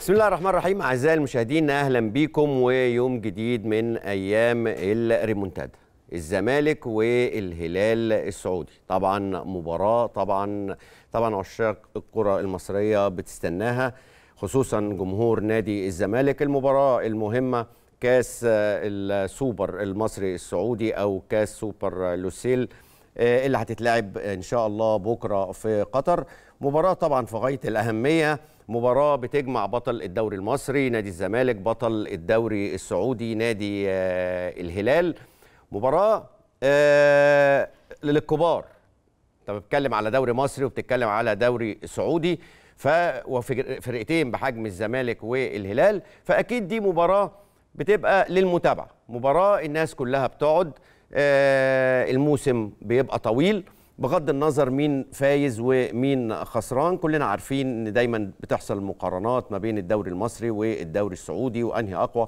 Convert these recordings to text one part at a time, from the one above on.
بسم الله الرحمن الرحيم اعزائي المشاهدين اهلا بيكم ويوم جديد من ايام الريمونتادا الزمالك والهلال السعودي طبعا مباراه طبعا طبعا عشاق الكره المصريه بتستناها خصوصا جمهور نادي الزمالك المباراه المهمه كاس السوبر المصري السعودي او كاس سوبر لوسيل آه، اللي هتتلعب ان شاء الله بكره في قطر مباراه طبعا في غايه الاهميه مباراه بتجمع بطل الدوري المصري نادي الزمالك بطل الدوري السعودي نادي آه، الهلال مباراه آه، للكبار انت بتتكلم على دوري مصري وبتتكلم على دوري سعودي ف وفرقتين بحجم الزمالك والهلال فاكيد دي مباراه بتبقى للمتابعه مباراه الناس كلها بتقعد آه، الموسم بيبقى طويل بغض النظر مين فايز ومين خسران كلنا عارفين ان دايما بتحصل مقارنات ما بين الدوري المصري والدوري السعودي وانهي اقوى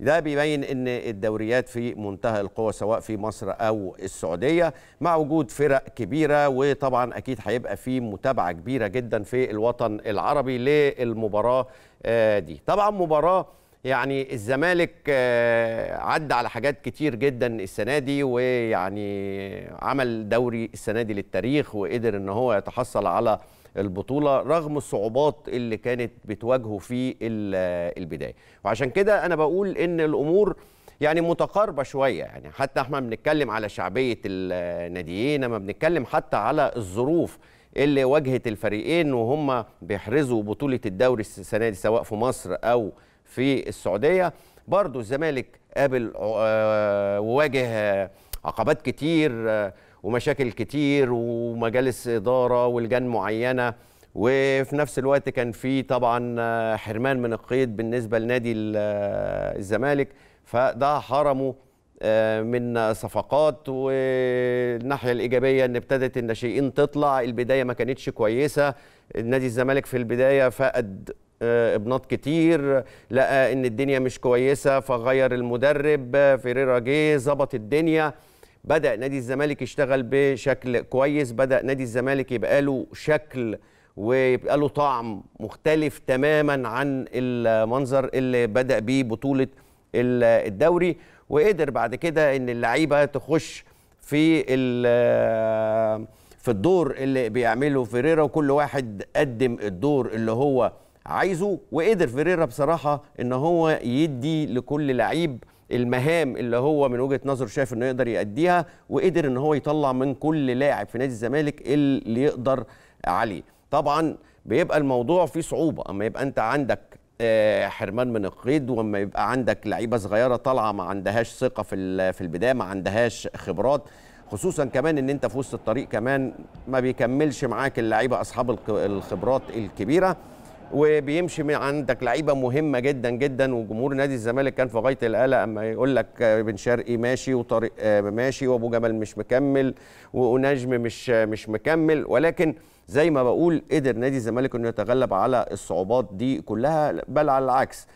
ده بيبين ان الدوريات في منتهى القوه سواء في مصر او السعوديه مع وجود فرق كبيره وطبعا اكيد هيبقى في متابعه كبيره جدا في الوطن العربي للمباراه آه، دي طبعا مباراه يعني الزمالك آه، عدى على حاجات كتير جدا السنه دي ويعني عمل دوري السنه دي للتاريخ وقدر ان هو يتحصل على البطوله رغم الصعوبات اللي كانت بتواجهه في آه، البدايه وعشان كده انا بقول ان الامور يعني متقاربه شويه يعني حتى احنا بنتكلم على شعبيه الناديين ما بنتكلم حتى على الظروف اللي واجهت الفريقين وهم بيحرزوا بطوله الدوري السنه دي سواء في مصر او في السعوديه برضو الزمالك قابل آه، وواجه آه، عقبات كتير آه، ومشاكل كتير ومجالس اداره ولجان معينه وفي نفس الوقت كان في طبعا حرمان من القيد بالنسبه لنادي الزمالك فده حرمه آه، من صفقات والناحيه الايجابيه ان ابتدت الناشئين تطلع البدايه ما كانتش كويسه نادي الزمالك في البدايه فقد آه، ابناط كتير لقى ان الدنيا مش كويسه فغير المدرب فيريرا جه ظبط الدنيا بدا نادي الزمالك يشتغل بشكل كويس بدا نادي الزمالك يبقى له شكل ويبقى له طعم مختلف تماما عن المنظر اللي بدا بيه بطوله الدوري وقدر بعد كده ان اللعيبه تخش في آه، في الدور اللي بيعمله فيريرا وكل واحد قدم الدور اللي هو عايزه وقدر فيريرا بصراحه ان هو يدي لكل لعيب المهام اللي هو من وجهه نظره شايف انه يقدر يأديها وقدر ان هو يطلع من كل لاعب في نادي الزمالك اللي يقدر عليه طبعا بيبقى الموضوع فيه صعوبه اما يبقى انت عندك آه، حرمان من القيد وما يبقى عندك لعيبه صغيره طالعه ما عندهاش ثقه في في البدايه ما عندهاش خبرات خصوصا كمان ان انت في وسط الطريق كمان ما بيكملش معاك اللعيبه اصحاب الخبرات الكبيره وبيمشي من عندك لعيبه مهمه جدا جدا وجمهور نادي الزمالك كان في غايه القلق اما يقول لك آه، بن شرقي ماشي وطارق آه، ماشي وابو جمل مش مكمل ونجم مش مش مكمل ولكن زي ما بقول قدر نادي الزمالك انه يتغلب على الصعوبات دي كلها بل على العكس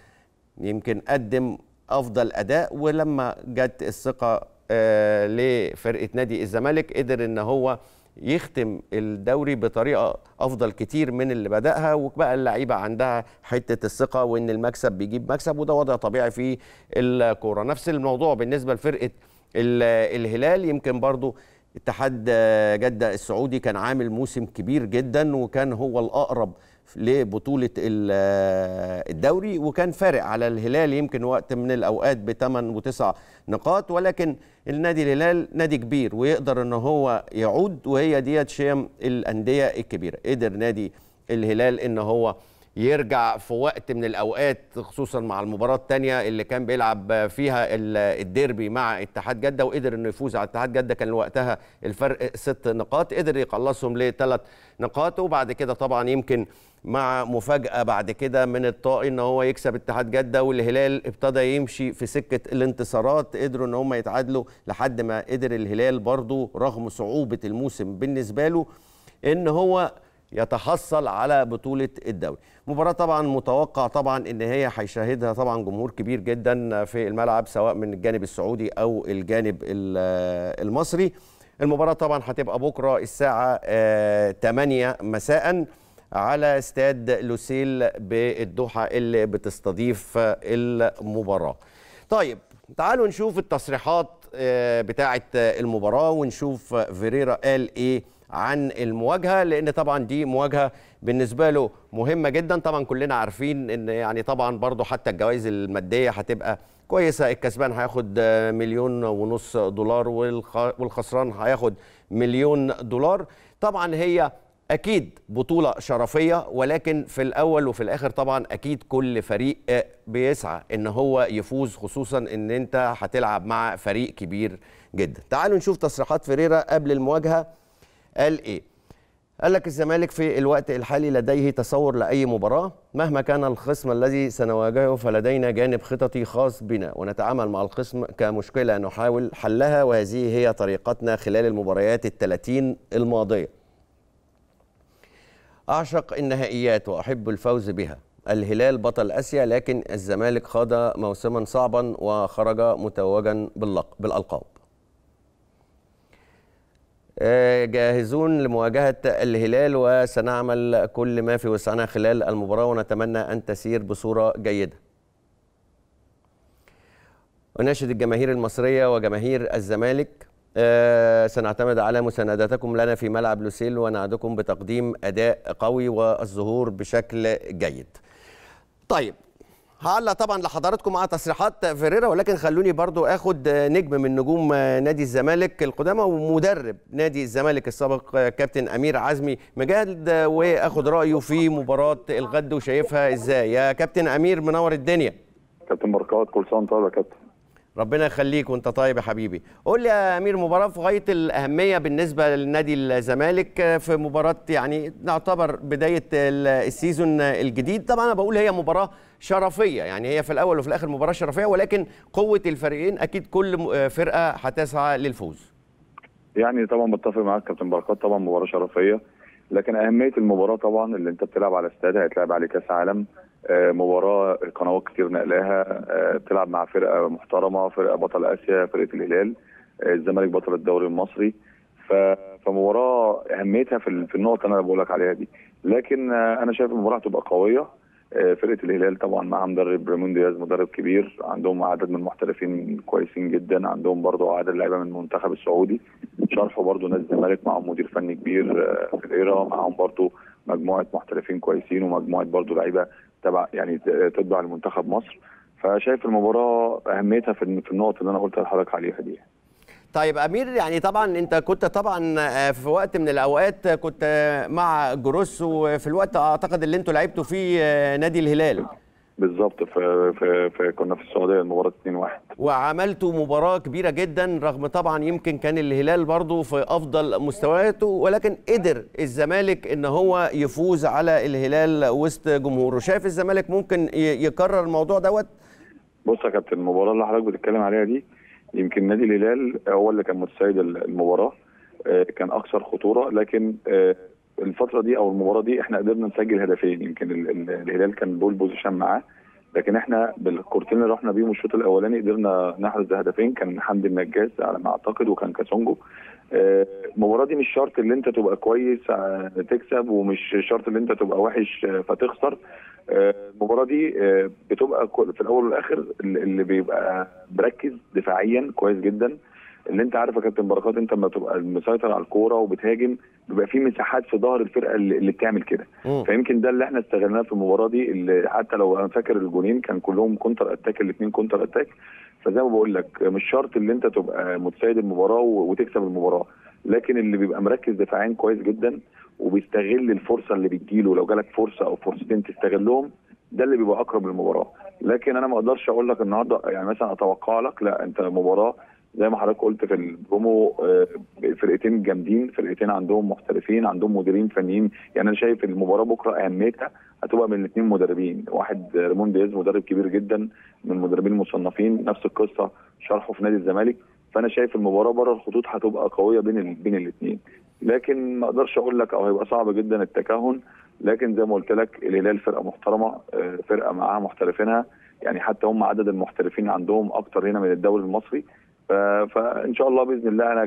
يمكن قدم افضل اداء ولما جت الثقه آه، لفرقه نادي الزمالك قدر ان هو يختم الدوري بطريقه افضل كتير من اللي بداها وبقى اللعيبه عندها حته الثقه وان المكسب بيجيب مكسب وده وضع طبيعي في الكوره نفس الموضوع بالنسبه لفرقه الهلال يمكن برضو اتحاد جدة السعودي كان عامل موسم كبير جدا وكان هو الأقرب لبطولة الدوري وكان فارق على الهلال يمكن وقت من الأوقات بثمان وتسع نقاط ولكن النادي الهلال نادي كبير ويقدر أن هو يعود وهي ديت شيم الأندية الكبيرة قدر نادي الهلال أن هو يرجع في وقت من الاوقات خصوصا مع المباراه الثانيه اللي كان بيلعب فيها الديربي مع اتحاد جده وقدر انه يفوز على اتحاد جده كان وقتها الفرق ست نقاط قدر يقلصهم لثلاث نقاط وبعد كده طبعا يمكن مع مفاجاه بعد كده من الطائي ان هو يكسب اتحاد جده والهلال ابتدى يمشي في سكه الانتصارات قدروا ان هم يتعادلوا لحد ما قدر الهلال برضه رغم صعوبه الموسم بالنسبه له ان هو يتحصل على بطولة الدوري مباراة طبعا متوقع طبعا ان هي هيشاهدها طبعا جمهور كبير جدا في الملعب سواء من الجانب السعودي او الجانب المصري المباراة طبعا هتبقى بكرة الساعة 8 آه، مساء على استاد لوسيل بالدوحة اللي بتستضيف المباراة طيب تعالوا نشوف التصريحات آه، بتاعة المباراة ونشوف فيريرا قال ايه عن المواجهه لان طبعا دي مواجهه بالنسبه له مهمه جدا طبعا كلنا عارفين ان يعني طبعا برضه حتى الجوائز الماديه هتبقى كويسه الكسبان هياخد مليون ونص دولار والخسران هياخد مليون دولار طبعا هي اكيد بطوله شرفيه ولكن في الاول وفي الاخر طبعا اكيد كل فريق بيسعى ان هو يفوز خصوصا ان انت هتلعب مع فريق كبير جدا تعالوا نشوف تصريحات فريرة قبل المواجهه قال ايه قال لك الزمالك في الوقت الحالي لديه تصور لأي مباراة مهما كان الخصم الذي سنواجهه فلدينا جانب خططي خاص بنا ونتعامل مع الخصم كمشكلة نحاول حلها وهذه هي طريقتنا خلال المباريات الثلاثين الماضية أعشق النهائيات وأحب الفوز بها الهلال بطل آسيا لكن الزمالك خاض موسما صعبا وخرج متوجا بالألقاب جاهزون لمواجهة الهلال وسنعمل كل ما في وسعنا خلال المباراة ونتمنى أن تسير بصورة جيدة أناشد الجماهير المصرية وجماهير الزمالك آه، سنعتمد على مسانداتكم لنا في ملعب لوسيل ونعدكم بتقديم أداء قوي والظهور بشكل جيد طيب هلا طبعا لحضراتكم مع تصريحات فيريرا ولكن خلوني برضو اخد نجم من نجوم نادي الزمالك القدامى ومدرب نادي الزمالك السابق كابتن امير عزمي مجاهد واخد رايه في مباراه الغد وشايفها ازاي يا كابتن امير منور الدنيا كابتن بركات كل سنه طيب يا كابتن ربنا يخليك وانت طيب يا حبيبي قول لي يا امير مباراه في غايه الاهميه بالنسبه لنادي الزمالك في مباراه يعني نعتبر بدايه السيزون الجديد طبعا انا بقول هي مباراه شرفيه يعني هي في الاول وفي الاخر مباراه شرفيه ولكن قوه الفريقين اكيد كل آه، فرقه هتسعى للفوز يعني طبعا متفق معاك كابتن بركات طبعا مباراه شرفيه لكن اهميه المباراه طبعا اللي انت بتلعب على استاد هيتلعب عليه كاس عالم آه، مباراه قنوات كتير نقلاها آه، بتلعب مع فرقه محترمه فرقه بطل اسيا فرقه الهلال الزمالك بطل الدوري المصري فمباراه اهميتها في النقطه اللي انا بقول لك عليها دي لكن انا شايف المباراه هتبقى قويه فرقه الهلال طبعا مع مدرب ريمون دياز مدرب كبير عندهم عدد من المحترفين كويسين جدا عندهم برضه عدد لعيبه من المنتخب السعودي شرحوا برضه نادي الزمالك معاهم مدير فني كبير آه، في الايرا معاهم برضه مجموعه محترفين كويسين ومجموعه برضه لعيبه تبع يعني تتبع لمنتخب مصر فشايف المباراه اهميتها في النقط اللي انا قلت لحضرتك عليها دي طيب امير يعني طبعا انت كنت طبعا آه، في وقت من الاوقات كنت مع جروس وفي الوقت اعتقد اللي انتوا لعبتوا فيه آه، نادي الهلال بالظبط في, في, في كنا في السعوديه المباراه 2-1 وعملتوا مباراه كبيره جدا رغم طبعا يمكن كان الهلال برضه في افضل مستوياته ولكن قدر الزمالك ان هو يفوز على الهلال وسط جمهوره شايف الزمالك ممكن يكرر الموضوع دوت بص يا كابتن المباراه اللي حضرتك بتتكلم عليها دي يمكن نادي الهلال هو اللي كان متسيد المباراه آه، كان اكثر خطوره لكن آه، الفتره دي او المباراه دي احنا قدرنا نسجل هدفين يمكن الهلال كان بول بوزيشن معاه لكن احنا بالكورتين اللي رحنا بيهم الشوط الاولاني قدرنا نحرز هدفين كان حمدي النجاز على ما اعتقد وكان كاسونجو آه، المباراه دي مش شرط ان انت تبقى كويس تكسب ومش شرط ان انت تبقى وحش فتخسر المباراه دي آه، بتبقى في الاول والاخر اللي بيبقى مركز دفاعيا كويس جدا اللي انت عارف يا كابتن بركات انت لما تبقى مسيطر على الكوره وبتهاجم بيبقى في مساحات في ظهر الفرقه اللي بتعمل كده فيمكن ده اللي احنا استغلناه في المباراه دي اللي حتى لو انا فاكر الجونين كان كلهم كونتر اتاك الاثنين كونتر اتاك فزي ما بقول لك مش شرط اللي انت تبقى متسيد المباراه وتكسب المباراه لكن اللي بيبقى مركز دفاعيا كويس جدا وبيستغل الفرصه اللي بتجيله لو جالك فرصه او فرصتين تستغلهم ده اللي بيبقى اقرب للمباراه لكن انا ما اقدرش اقول لك النهارده يعني مثلا اتوقع لك لا انت مباراه زي ما حضرتك قلت في البرومو آه، فرقتين جامدين فرقتين عندهم محترفين عندهم مديرين فنيين يعني انا شايف المباراه بكره اهميتها هتبقى من الاثنين مدربين واحد ريمون دياز مدرب كبير جدا من المدربين المصنفين نفس القصه شرحه في نادي الزمالك فانا شايف المباراه بره الخطوط هتبقى قويه بين بين الاثنين لكن ما اقدرش اقول لك او هيبقى صعب جدا التكهن لكن زي ما قلت لك الهلال فرقه محترمه آه، فرقه معاها محترفينها يعني حتى هم عدد المحترفين عندهم اكتر هنا من الدوري المصري فان شاء الله باذن الله انا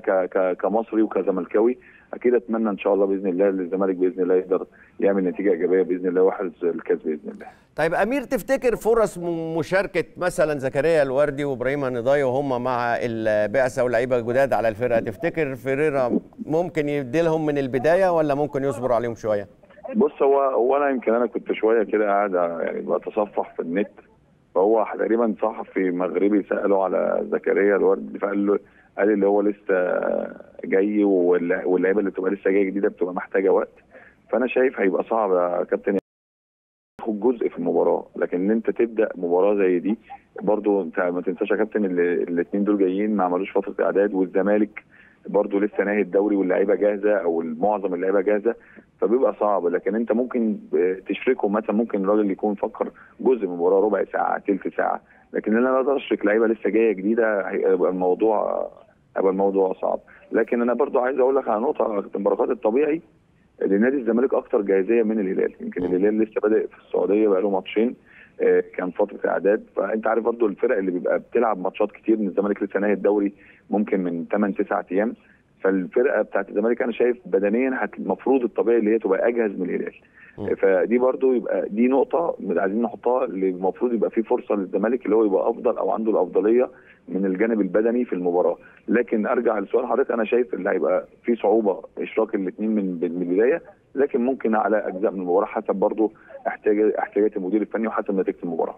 كمصري وكزملكاوي اكيد اتمنى ان شاء الله باذن الله الزمالك باذن الله يقدر يعمل نتيجه ايجابيه باذن الله ويحرز الكاس باذن الله. طيب امير تفتكر فرص مشاركه مثلا زكريا الوردي وابراهيم النضاي وهم مع البعثه ولاعيبه جداد على الفرقه تفتكر فيريرا ممكن يديلهم من البدايه ولا ممكن يصبر عليهم شويه؟ بص هو هو انا يمكن انا كنت شويه كده قاعد يعني بتصفح في النت فهو تقريبا صحفي مغربي ساله على زكريا الوردي فقال له قال اللي هو لسه جاي واللعيبه اللي بتبقى لسه جايه جديده بتبقى محتاجه وقت فانا شايف هيبقى صعب يا كابتن تاخد جزء في المباراه لكن ان انت تبدا مباراه زي دي برضو انت ما تنساش يا كابتن الاثنين دول جايين ما عملوش فتره اعداد والزمالك برده لسه ناهي الدوري واللعيبه جاهزه او معظم اللعيبه جاهزه فبيبقى صعب لكن انت ممكن تشركهم مثلا ممكن الراجل يكون فكر جزء من المباراه ربع ساعه ثلث ساعه لكن انا لا اشرك لعيبه لسه جايه جديده هيبقى الموضوع هيبقى الموضوع صعب لكن انا برضو عايز اقول لك على نقطه المباريات الطبيعي لنادي الزمالك اكثر جاهزيه من الهلال يمكن الهلال لسه بادئ في السعوديه بقى له ماتشين آه، كان فتره اعداد فانت عارف برضو الفرق اللي بيبقى بتلعب ماتشات كتير من الزمالك لسه ناهي الدوري ممكن من 8 9 ايام فالفرقه بتاعت الزمالك انا شايف بدنيا المفروض الطبيعي اللي هي تبقى اجهز من الهلال آه، فدي برضو يبقى دي نقطه عايزين نحطها اللي المفروض يبقى في فرصه للزمالك اللي هو يبقى افضل او عنده الافضليه من الجانب البدني في المباراه لكن ارجع لسؤال حضرتك انا شايف اللي هيبقى في صعوبه اشراك الاثنين من البدايه لكن ممكن على اجزاء من المباراه حسب برضه احتياج احتياجات المدير الفني وحسب نتيجه المباراه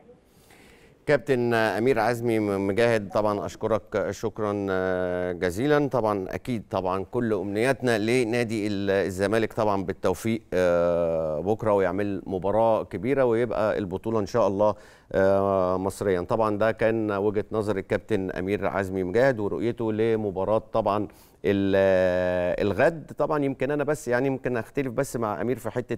كابتن امير عزمي مجاهد طبعا اشكرك شكرا آه، جزيلا طبعا اكيد طبعا كل امنياتنا لنادي الزمالك طبعا بالتوفيق آه، بكره ويعمل مباراه كبيره ويبقى البطوله ان شاء الله آه، مصريا طبعا ده كان وجهه نظر الكابتن امير عزمي مجاهد ورؤيته لمباراه طبعا الغد طبعا يمكن انا بس يعني يمكن اختلف بس مع امير في حته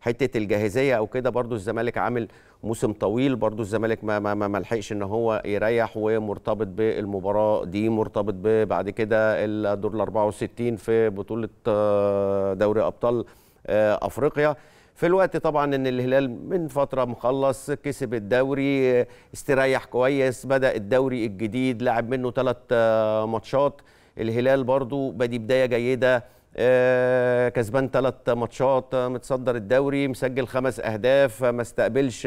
حته الجاهزيه او كده برضو الزمالك عامل موسم طويل برضو الزمالك ما ما ما لحقش ان هو يريح ومرتبط بالمباراه دي مرتبط بعد كده الدور ال 64 في بطوله آه، دوري ابطال آه، افريقيا في الوقت طبعا ان الهلال من فتره مخلص كسب الدوري استريح كويس بدا الدوري الجديد لعب منه ثلاث آه، ماتشات الهلال برضو بادي بدايه جيده آه، كسبان ثلاث ماتشات آه، متصدر الدوري مسجل خمس اهداف ما استقبلش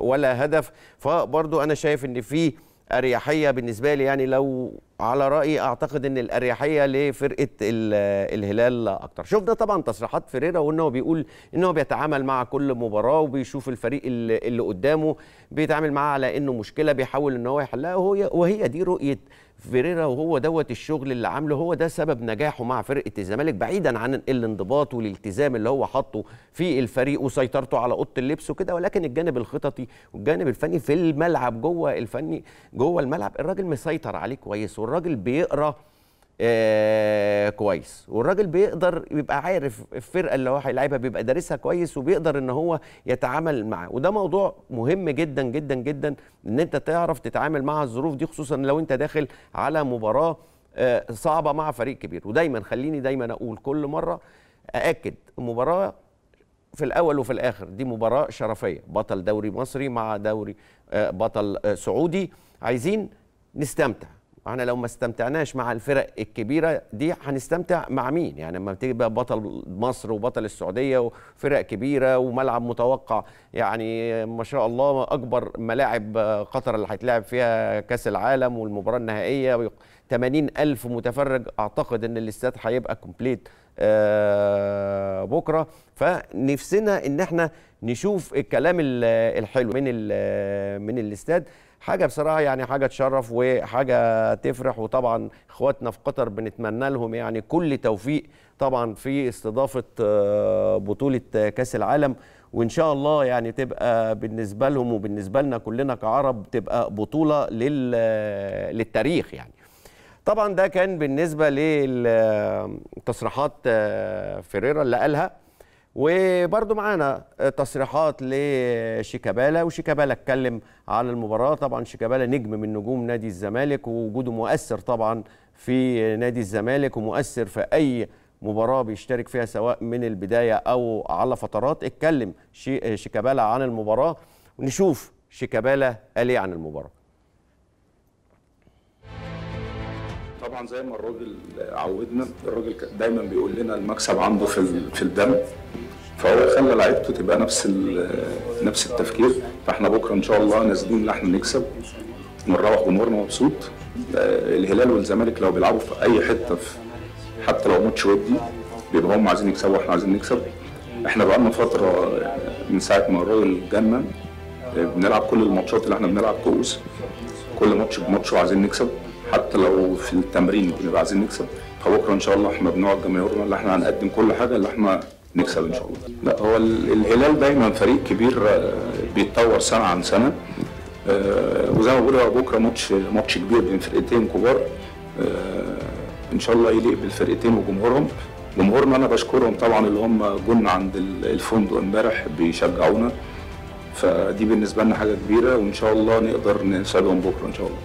ولا هدف فبرضو انا شايف ان في اريحيه بالنسبه لي يعني لو على رايي اعتقد ان الاريحيه لفرقه الهلال اكتر شفنا طبعا تصريحات فريرة وأنه بيقول أنه بيتعامل مع كل مباراه وبيشوف الفريق اللي قدامه بيتعامل معاه على انه مشكله بيحاول ان هو يحلها وهي دي رؤيه فيريرا وهو دوت الشغل اللي عامله هو ده سبب نجاحه مع فرقه الزمالك بعيدا عن الانضباط والالتزام اللي هو حاطه في الفريق وسيطرته على اوضه اللبس وكده ولكن الجانب الخططي والجانب الفني في الملعب جوه الفني جوه الملعب الراجل مسيطر عليه كويس والراجل بيقرا آه كويس والراجل بيقدر بيبقى عارف الفرقه اللي هو هيلعبها بيبقى دارسها كويس وبيقدر ان هو يتعامل معاه وده موضوع مهم جدا جدا جدا ان انت تعرف تتعامل مع الظروف دي خصوصا لو انت داخل على مباراه آه صعبه مع فريق كبير ودايما خليني دايما اقول كل مره ااكد المباراه في الاول وفي الاخر دي مباراه شرفيه بطل دوري مصري مع دوري آه بطل آه، سعودي عايزين نستمتع احنا لو ما استمتعناش مع الفرق الكبيره دي هنستمتع مع مين يعني لما بقى بطل مصر وبطل السعوديه وفرق كبيره وملعب متوقع يعني ما شاء الله اكبر ملاعب قطر اللي هيتلعب فيها كاس العالم والمباراه النهائيه 80 ألف متفرج أعتقد أن الاستاد هيبقى كومبليت آه، بكرة فنفسنا أن احنا نشوف الكلام الحلو من من الاستاد حاجه بصراحه يعني حاجه تشرف وحاجه تفرح وطبعا اخواتنا في قطر بنتمنى لهم يعني كل توفيق طبعا في استضافه آه، بطوله آه، كاس العالم وان شاء الله يعني تبقى بالنسبه لهم وبالنسبه لنا كلنا كعرب تبقى بطوله لل... آه، للتاريخ يعني طبعا ده كان بالنسبه للتصريحات فيريرا اللي قالها وبرده معانا تصريحات لشيكابالا وشيكابالا اتكلم عن المباراه طبعا شيكابالا نجم من نجوم نادي الزمالك ووجوده مؤثر طبعا في نادي الزمالك ومؤثر في اي مباراه بيشترك فيها سواء من البدايه او على فترات اتكلم شيكابالا عن المباراه ونشوف شيكابالا قال ايه عن المباراه طبعا زي ما الراجل عودنا الراجل دايما بيقول لنا المكسب عنده في في الدم فهو خلى لعيبته تبقى نفس نفس التفكير فاحنا بكره ان شاء الله نازلين ان احنا نكسب ونروح جمهورنا مبسوط آه، الهلال والزمالك لو بيلعبوا في اي حته في حتى لو ماتش ودي بيبقى هم عايزين يكسبوا واحنا عايزين نكسب احنا بقى لنا فتره آه، من ساعه ما الراجل جنن آه، بنلعب كل الماتشات اللي احنا بنلعب كؤوس كل ماتش بماتش وعايزين نكسب حتى لو في التمرين بنبقى عايزين نكسب فبكره ان شاء الله احنا بنقعد جماهيرنا اللي احنا هنقدم كل حاجه اللي احنا نكسب ان شاء الله. لا هو الهلال دايما فريق كبير آه، بيتطور سنه عن سنه آه، وزي ما بقول بكره ماتش ماتش كبير بين فرقتين كبار آه، ان شاء الله يليق بالفرقتين وجمهورهم جمهورنا انا بشكرهم طبعا اللي هم جن عند الفندق امبارح بيشجعونا فدي بالنسبه لنا حاجه كبيره وان شاء الله نقدر نساعدهم بكره ان شاء الله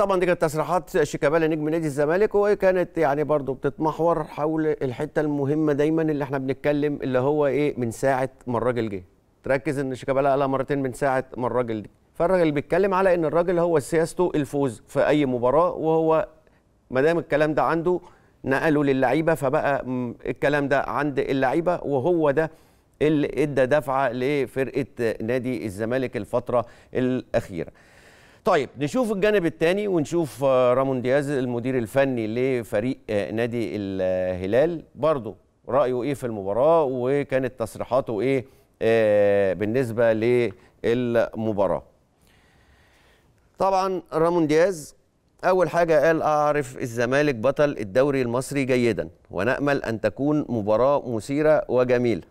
طبعا دي كانت تصريحات شيكابالا نجم نادي الزمالك وكانت يعني برضه بتتمحور حول الحته المهمه دايما اللي احنا بنتكلم اللي هو ايه من ساعه ما الراجل جه تركز ان شيكابالا قالها مرتين من ساعه ما الراجل جه فالراجل بيتكلم على ان الراجل هو سياسته الفوز في اي مباراه وهو ما دام الكلام ده عنده نقله للعيبه فبقى الكلام ده عند اللعيبه وهو ده اللي ادى دفعه لفرقه نادي الزمالك الفتره الاخيره طيب نشوف الجانب الثاني ونشوف آه، رامون دياز المدير الفني لفريق آه، نادي الهلال برضه رايه ايه في المباراه وكانت تصريحاته ايه آه، بالنسبه للمباراه طبعا رامون دياز اول حاجه قال اعرف الزمالك بطل الدوري المصري جيدا ونامل ان تكون مباراه مثيره وجميله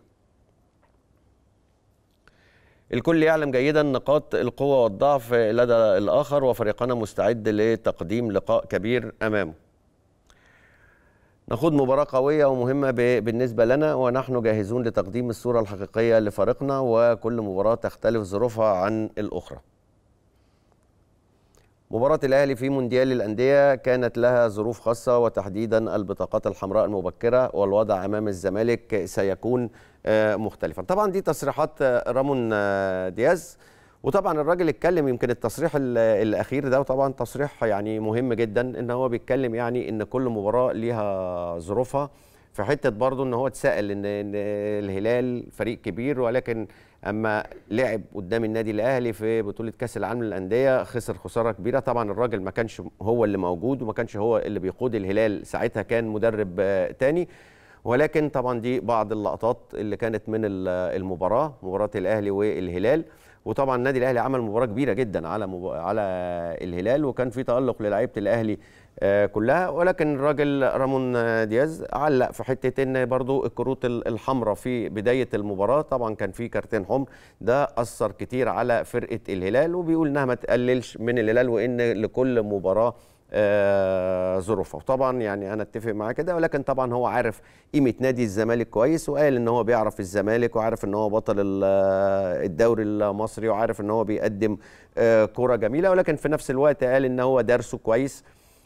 الكل يعلم جيدا نقاط القوة والضعف لدى الآخر وفريقنا مستعد لتقديم لقاء كبير أمامه نخوض مباراة قوية ومهمة بالنسبة لنا ونحن جاهزون لتقديم الصورة الحقيقية لفريقنا وكل مباراة تختلف ظروفها عن الأخرى مباراة الأهلي في مونديال الأندية كانت لها ظروف خاصة وتحديدا البطاقات الحمراء المبكرة والوضع أمام الزمالك سيكون آه، مختلفا طبعا دي تصريحات آه، رامون آه، دياز وطبعا الراجل اتكلم يمكن التصريح الاخير ده وطبعا تصريح يعني مهم جدا ان هو بيتكلم يعني ان كل مباراه ليها ظروفها في حته برضه ان هو اتسال ان الهلال فريق كبير ولكن اما لعب قدام النادي الاهلي في بطوله كاس العالم للانديه خسر خساره كبيره طبعا الراجل ما كانش هو اللي موجود وما كانش هو اللي بيقود الهلال ساعتها كان مدرب تاني ولكن طبعا دي بعض اللقطات اللي كانت من المباراه مباراه الاهلي والهلال وطبعا النادي الاهلي عمل مباراه كبيره جدا على مب... على الهلال وكان في تالق للعيبه الاهلي آه، كلها ولكن الراجل رامون دياز علق في حته ان برضو الكروت الحمراء في بدايه المباراه طبعا كان في كارتين حمر ده اثر كتير على فرقه الهلال وبيقول انها ما تقللش من الهلال وان لكل مباراه آه، ظروفه وطبعا يعني انا اتفق معاه كده ولكن طبعا هو عارف قيمه نادي الزمالك كويس وقال ان هو بيعرف الزمالك وعارف ان هو بطل آه، الدوري المصري وعارف ان هو بيقدم آه، كره جميله ولكن في نفس الوقت قال ان هو درسه كويس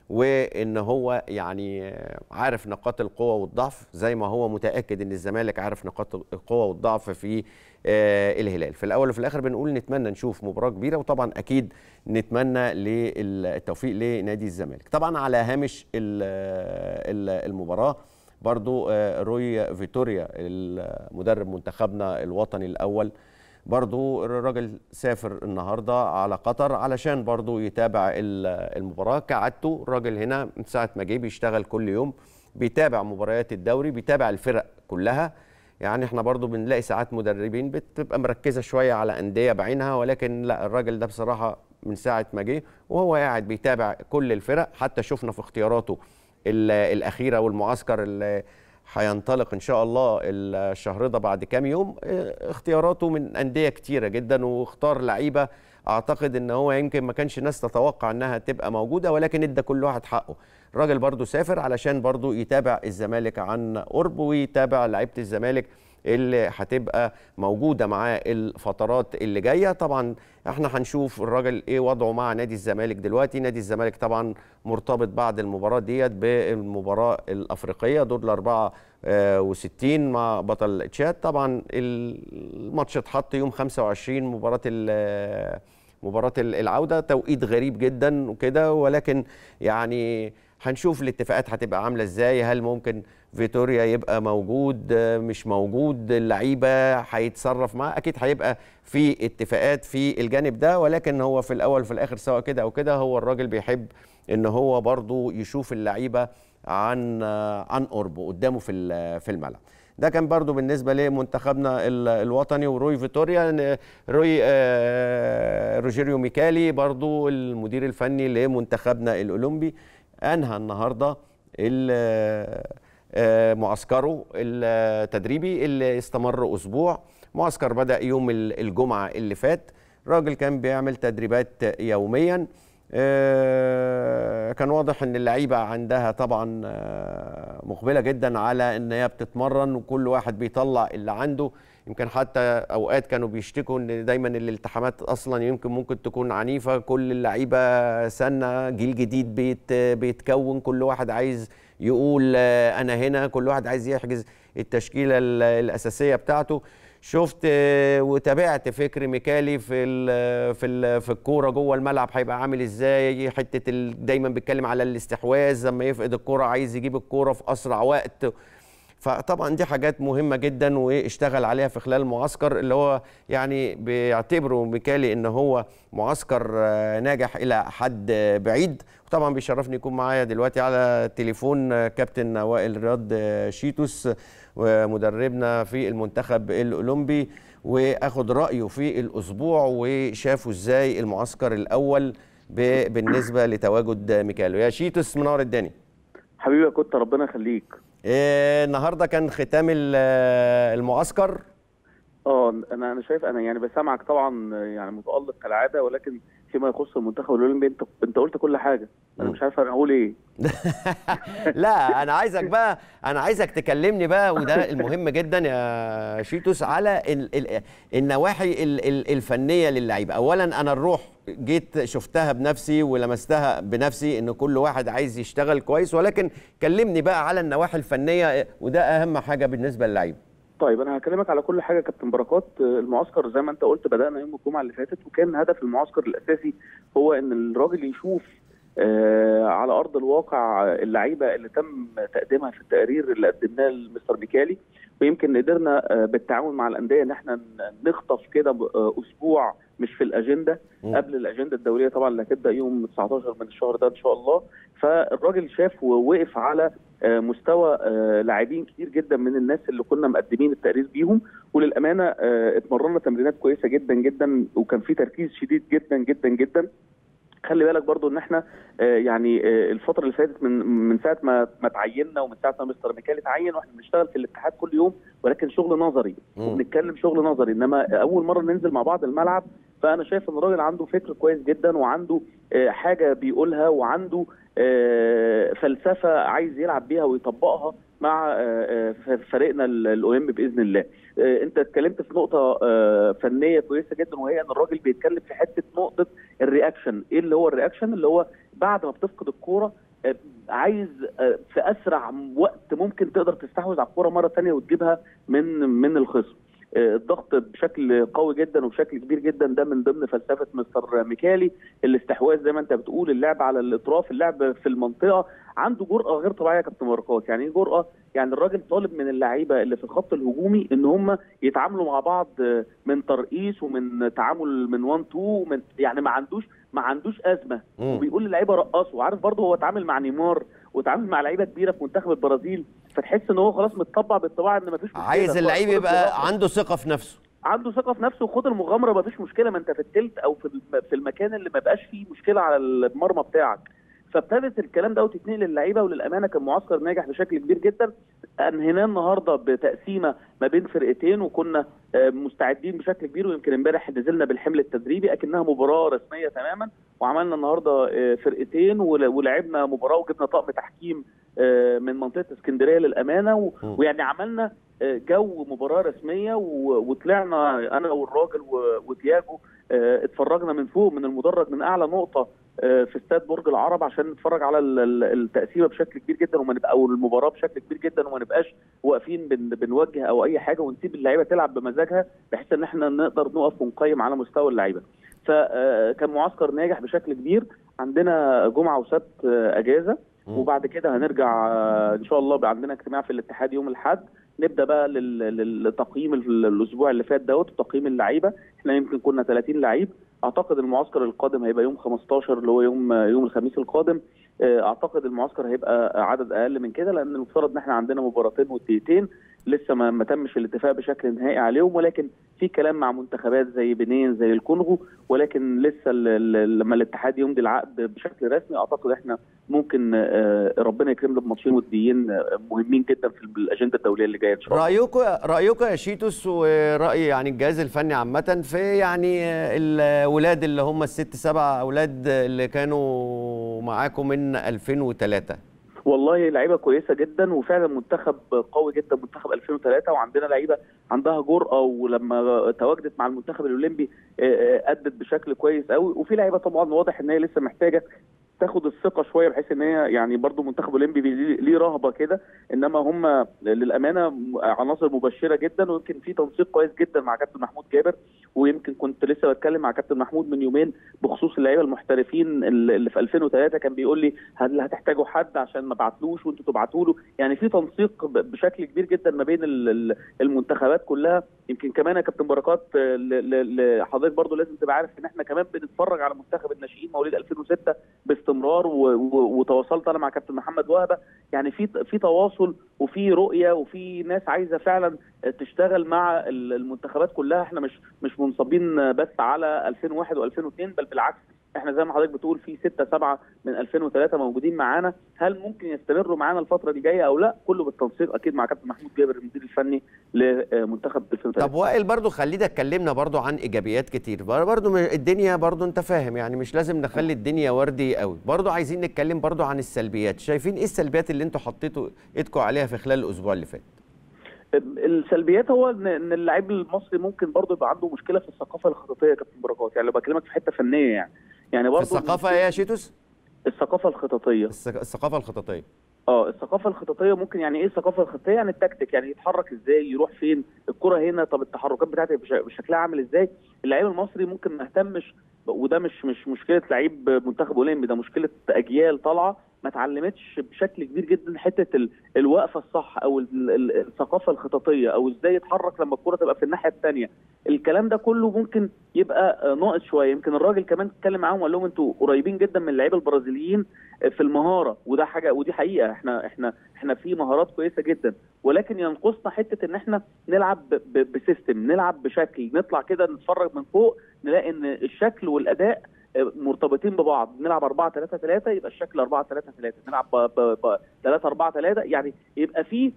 وان هو يعني عارف نقاط القوه والضعف زي ما هو متاكد ان الزمالك عارف نقاط القوه والضعف في آه، الهلال في الاول وفي الاخر بنقول نتمنى نشوف مباراه كبيره وطبعا اكيد نتمنى للتوفيق لنادي الزمالك طبعا على هامش آه، المباراه برضو آه، روي فيتوريا المدرب منتخبنا الوطني الاول برضو الراجل سافر النهارده على قطر علشان برضو يتابع المباراه كعادته الراجل هنا من ساعه ما جه بيشتغل كل يوم بيتابع مباريات الدوري بيتابع الفرق كلها يعني احنا برضو بنلاقي ساعات مدربين بتبقى مركزه شويه على انديه بعينها ولكن لا الراجل ده بصراحه من ساعه ما جه وهو قاعد بيتابع كل الفرق حتى شفنا في اختياراته الاخيره والمعسكر اللي هينطلق ان شاء الله الشهر ده بعد كام يوم آه، اختياراته من انديه كتيره جدا واختار لعيبه اعتقد ان هو يمكن ما كانش الناس تتوقع انها تبقى موجوده ولكن ادى كل واحد حقه الراجل برضو سافر علشان برضو يتابع الزمالك عن قرب ويتابع لعيبه الزمالك اللي هتبقى موجوده معاه الفترات اللي جايه طبعا احنا هنشوف الراجل ايه وضعه مع نادي الزمالك دلوقتي نادي الزمالك طبعا مرتبط بعد المباراه ديت بالمباراه الافريقيه دور الاربعه آه، وستين مع بطل تشاد طبعا الماتش اتحط يوم 25 مباراه مباراه العوده توقيت غريب جدا وكده ولكن يعني هنشوف الاتفاقات هتبقى عامله ازاي هل ممكن فيتوريا يبقى موجود مش موجود اللعيبه هيتصرف معاه اكيد هيبقى في اتفاقات في الجانب ده ولكن هو في الاول وفي الاخر سواء كده او كده هو الراجل بيحب ان هو برضو يشوف اللعيبه عن عن قربه قدامه في في الملعب ده كان برضو بالنسبة لمنتخبنا الوطني وروي فيتوريا روي آه، روجيريو ميكالي برضو المدير الفني لمنتخبنا الأولمبي انهى النهارده آه، معسكره التدريبي اللي استمر اسبوع معسكر بدا يوم الجمعه اللي فات راجل كان بيعمل تدريبات يوميا آه، كان واضح ان اللعيبه عندها طبعا آه، مقبله جدا على ان هي بتتمرن وكل واحد بيطلع اللي عنده يمكن حتى اوقات كانوا بيشتكوا ان دايما الالتحامات اصلا يمكن ممكن تكون عنيفه كل اللعيبه سنه جيل جديد بيت بيتكون كل واحد عايز يقول آه، انا هنا كل واحد عايز يحجز التشكيله الاساسيه بتاعته شفت آه، وتابعت فكر ميكالي في آه، في آه، في الكوره جوه الملعب هيبقى عامل ازاي حته دايما بيتكلم على الاستحواذ لما يفقد الكوره عايز يجيب الكوره في اسرع وقت فطبعا دي حاجات مهمه جدا واشتغل عليها في خلال المعسكر اللي هو يعني بيعتبره ميكالي ان هو معسكر ناجح الى حد بعيد وطبعا بيشرفني يكون معايا دلوقتي على تليفون كابتن وائل رياض شيتوس ومدربنا في المنتخب الاولمبي واخد رايه في الاسبوع وشافوا ازاي المعسكر الاول بالنسبه لتواجد ميكالو يا شيتوس منور الداني حبيبي يا كنت ربنا يخليك إيه النهارده كان ختام المعسكر اه انا انا شايف انا يعني بسامعك طبعا يعني متالق كالعاده ولكن فيما يخص المنتخب الاولمبي انت انت قلت كل حاجه انا مش عارف انا اقول ايه لا انا عايزك بقى انا عايزك تكلمني بقى وده المهم جدا يا شيتوس على النواحي الفنيه للعيبه اولا انا الروح جيت شفتها بنفسي ولمستها بنفسي ان كل واحد عايز يشتغل كويس ولكن كلمني بقى على النواحي الفنيه وده اهم حاجه بالنسبه للعيبه طيب انا هكلمك على كل حاجه كابتن بركات المعسكر زي ما انت قلت بدانا يوم الجمعه اللي فاتت وكان هدف المعسكر الاساسي هو ان الراجل يشوف آه، على ارض الواقع اللعيبه اللي تم تقديمها في التقرير اللي قدمناه لمستر ميكالي ويمكن قدرنا آه، بالتعاون مع الانديه ان احنا نخطف كده آه، اسبوع مش في الاجنده قبل الاجنده الدوليه طبعا اللي هتبدا يوم 19 من الشهر ده ان شاء الله فالراجل شاف ووقف على مستوى لاعبين كتير جدا من الناس اللي كنا مقدمين التقرير بيهم وللامانه اتمرنا تمرينات كويسه جدا جدا وكان في تركيز شديد جدا جدا جدا خلي بالك برضو ان احنا آه، يعني آه، الفتره اللي فاتت من من ساعه ما ما تعيننا ومن ساعه ما مستر ميكالي اتعين واحنا بنشتغل في الاتحاد كل يوم ولكن شغل نظري وبنتكلم شغل نظري انما اول مره ننزل مع بعض الملعب فانا شايف ان الراجل عنده فكر كويس جدا وعنده آه، حاجه بيقولها وعنده فلسفه عايز يلعب بيها ويطبقها مع آه، آه، فريقنا الاولمبي باذن الله آه، انت اتكلمت في نقطه فنيه كويسه جدا وهي ان الراجل بيتكلم في حته نقطه الرياكشن ايه اللي هو الرياكشن اللي هو بعد ما بتفقد الكوره عايز في اسرع وقت ممكن تقدر تستحوذ على الكوره مره ثانيه وتجيبها من من الخصم آه، الضغط بشكل قوي جدا وبشكل كبير جدا ده من ضمن فلسفه مستر ميكالي الاستحواذ زي ما انت بتقول اللعب على الاطراف اللعب في المنطقه عنده جرأه غير طبيعيه يا كابتن مرقات يعني ايه جرأه؟ يعني الراجل طالب من اللعيبه اللي في الخط الهجومي ان هم يتعاملوا مع بعض آه، من ترقيص ومن تعامل من 1 2 ومن يعني ما عندوش ما عندوش ازمه وبيقول للعيبه رقصوا عارف برضه هو اتعامل مع نيمار وتعامل مع لعيبه كبيره في منتخب البرازيل فتحس ان هو خلاص متطبع بالطباع ان مفيش مشكله عايز اللعيب يبقى عنده ثقه في نفسه عنده ثقه في نفسه وخد المغامره مفيش مشكله ما انت في التلت او في في المكان اللي ما بقاش فيه مشكله على المرمى بتاعك فابتدت الكلام ده وتتنقل للعيبه وللامانه كان معسكر ناجح بشكل كبير جدا انهيناه النهارده بتقسيمه ما بين فرقتين وكنا آه، مستعدين بشكل كبير ويمكن امبارح نزلنا بالحمل التدريبي اكنها مباراه رسميه تماما وعملنا النهارده آه، فرقتين ولعبنا مباراه وجبنا طقم تحكيم آه، من منطقه اسكندريه للامانه ويعني عملنا جو مباراه رسميه وطلعنا انا والراجل وتياجو اتفرجنا من فوق من المدرج من اعلى نقطه في استاد برج العرب عشان نتفرج على التقسيمه بشكل كبير جدا وما نبقى او المباراه بشكل كبير جدا وما نبقاش واقفين بنوجه او اي حاجه ونسيب اللعيبه تلعب بمزاج محتاجها بحيث ان احنا نقدر نقف ونقيم على مستوى اللعيبه فكان آه، معسكر ناجح بشكل كبير عندنا جمعه وسبت آه، اجازه وبعد كده هنرجع آه، ان شاء الله عندنا اجتماع في الاتحاد يوم الاحد نبدا بقى للتقييم الاسبوع اللي فات دوت وتقييم اللعيبه احنا يمكن كنا 30 لعيب اعتقد المعسكر القادم هيبقى يوم 15 اللي هو يوم يوم الخميس القادم اعتقد المعسكر هيبقى عدد اقل من كده لان المفترض ان احنا عندنا مباراتين وتيتين لسه ما, ما تمش الاتفاق بشكل نهائي عليهم ولكن في كلام مع منتخبات زي بنين زي الكونغو ولكن لسه لما الاتحاد يمضي العقد بشكل رسمي اعتقد احنا ممكن آه، ربنا يكرمنا بماتشين وديين آه، مهمين جدا في الاجنده الدوليه اللي جايه ان شاء الله. رايكم رايكم يا شيتوس وراي يعني الجهاز الفني عامه في يعني آه، الاولاد اللي هم الست سبع اولاد اللي كانوا معاكم من 2003 والله لعيبه كويسه جدا وفعلا منتخب قوي جدا منتخب 2003 وعندنا لعيبه عندها جرأه ولما تواجدت مع المنتخب الاولمبي ادت بشكل كويس قوي وفي لعيبه طبعا واضح ان هي لسه محتاجه تاخد الثقه شويه بحيث ان هي يعني برضو منتخب اولمبي ليه رهبه كده انما هم للامانه عناصر مبشره جدا ويمكن في تنسيق كويس جدا مع كابتن محمود جابر ويمكن كنت لسه بتكلم مع كابتن محمود من يومين بخصوص اللعيبه المحترفين اللي في 2003 كان بيقول لي هل هتحتاجوا حد عشان ما بعتلوش وانتوا تبعتوا له يعني في تنسيق بشكل كبير جدا ما بين المنتخبات كلها يمكن كمان يا كابتن بركات لحضرتك برضو لازم تبقى عارف ان احنا كمان بنتفرج على منتخب الناشئين مواليد 2006 باستمرار باستمرار وتواصلت انا مع كابتن محمد وهبه يعني في في تواصل وفي رؤيه وفي ناس عايزه فعلا تشتغل مع المنتخبات كلها احنا مش مش منصبين بس على 2001 و2002 بل بالعكس احنا زي ما حضرتك بتقول في ستة سبعة من 2003 موجودين معانا هل ممكن يستمروا معانا الفترة اللي جاية أو لا كله بالتنسيق أكيد مع كابتن محمود جابر المدير الفني لمنتخب 2003 طب وائل برضو خلينا اتكلمنا برضو عن إيجابيات كتير برضو الدنيا برضو أنت فاهم يعني مش لازم نخلي الدنيا وردي قوي برضو عايزين نتكلم برضو عن السلبيات شايفين إيه السلبيات اللي أنتوا حطيتوا إيدكم عليها في خلال الأسبوع اللي فات السلبيات هو ان اللاعب المصري ممكن برضه يبقى عنده مشكله في الثقافه الخططيه يا كابتن بركات يعني لو بكلمك في حته فنيه يعني يعني برضه الثقافه ايه يا شيتوس؟ الثقافه الخططيه الثقافه الخططيه اه الثقافه الخططيه ممكن يعني ايه الثقافه الخططيه يعني التكتيك يعني يتحرك ازاي يروح فين الكره هنا طب التحركات بتاعتي شكلها عامل ازاي اللعيب المصري ممكن ما اهتمش وده مش مش مشكله لعيب منتخب اولمبي ده مشكله اجيال طالعه ما اتعلمتش بشكل كبير جدا حته الوقفه الصح او الثقافه الخططيه او ازاي يتحرك لما الكره تبقى في الناحيه الثانيه الكلام ده كله ممكن يبقى ناقص شويه يمكن الراجل كمان اتكلم معاهم وقال لهم انتوا قريبين جدا من اللعيبه البرازيليين في المهاره وده حاجه ودي حقيقه احنا احنا احنا في مهارات كويسه جدا ولكن ينقصنا حته ان احنا نلعب بسيستم نلعب بشكل نطلع كده نتفرج من فوق نلاقي ان الشكل والاداء مرتبطين ببعض نلعب 4 3 3 يبقى الشكل 4 3 3 نلعب 3 4 3 يعني يبقى في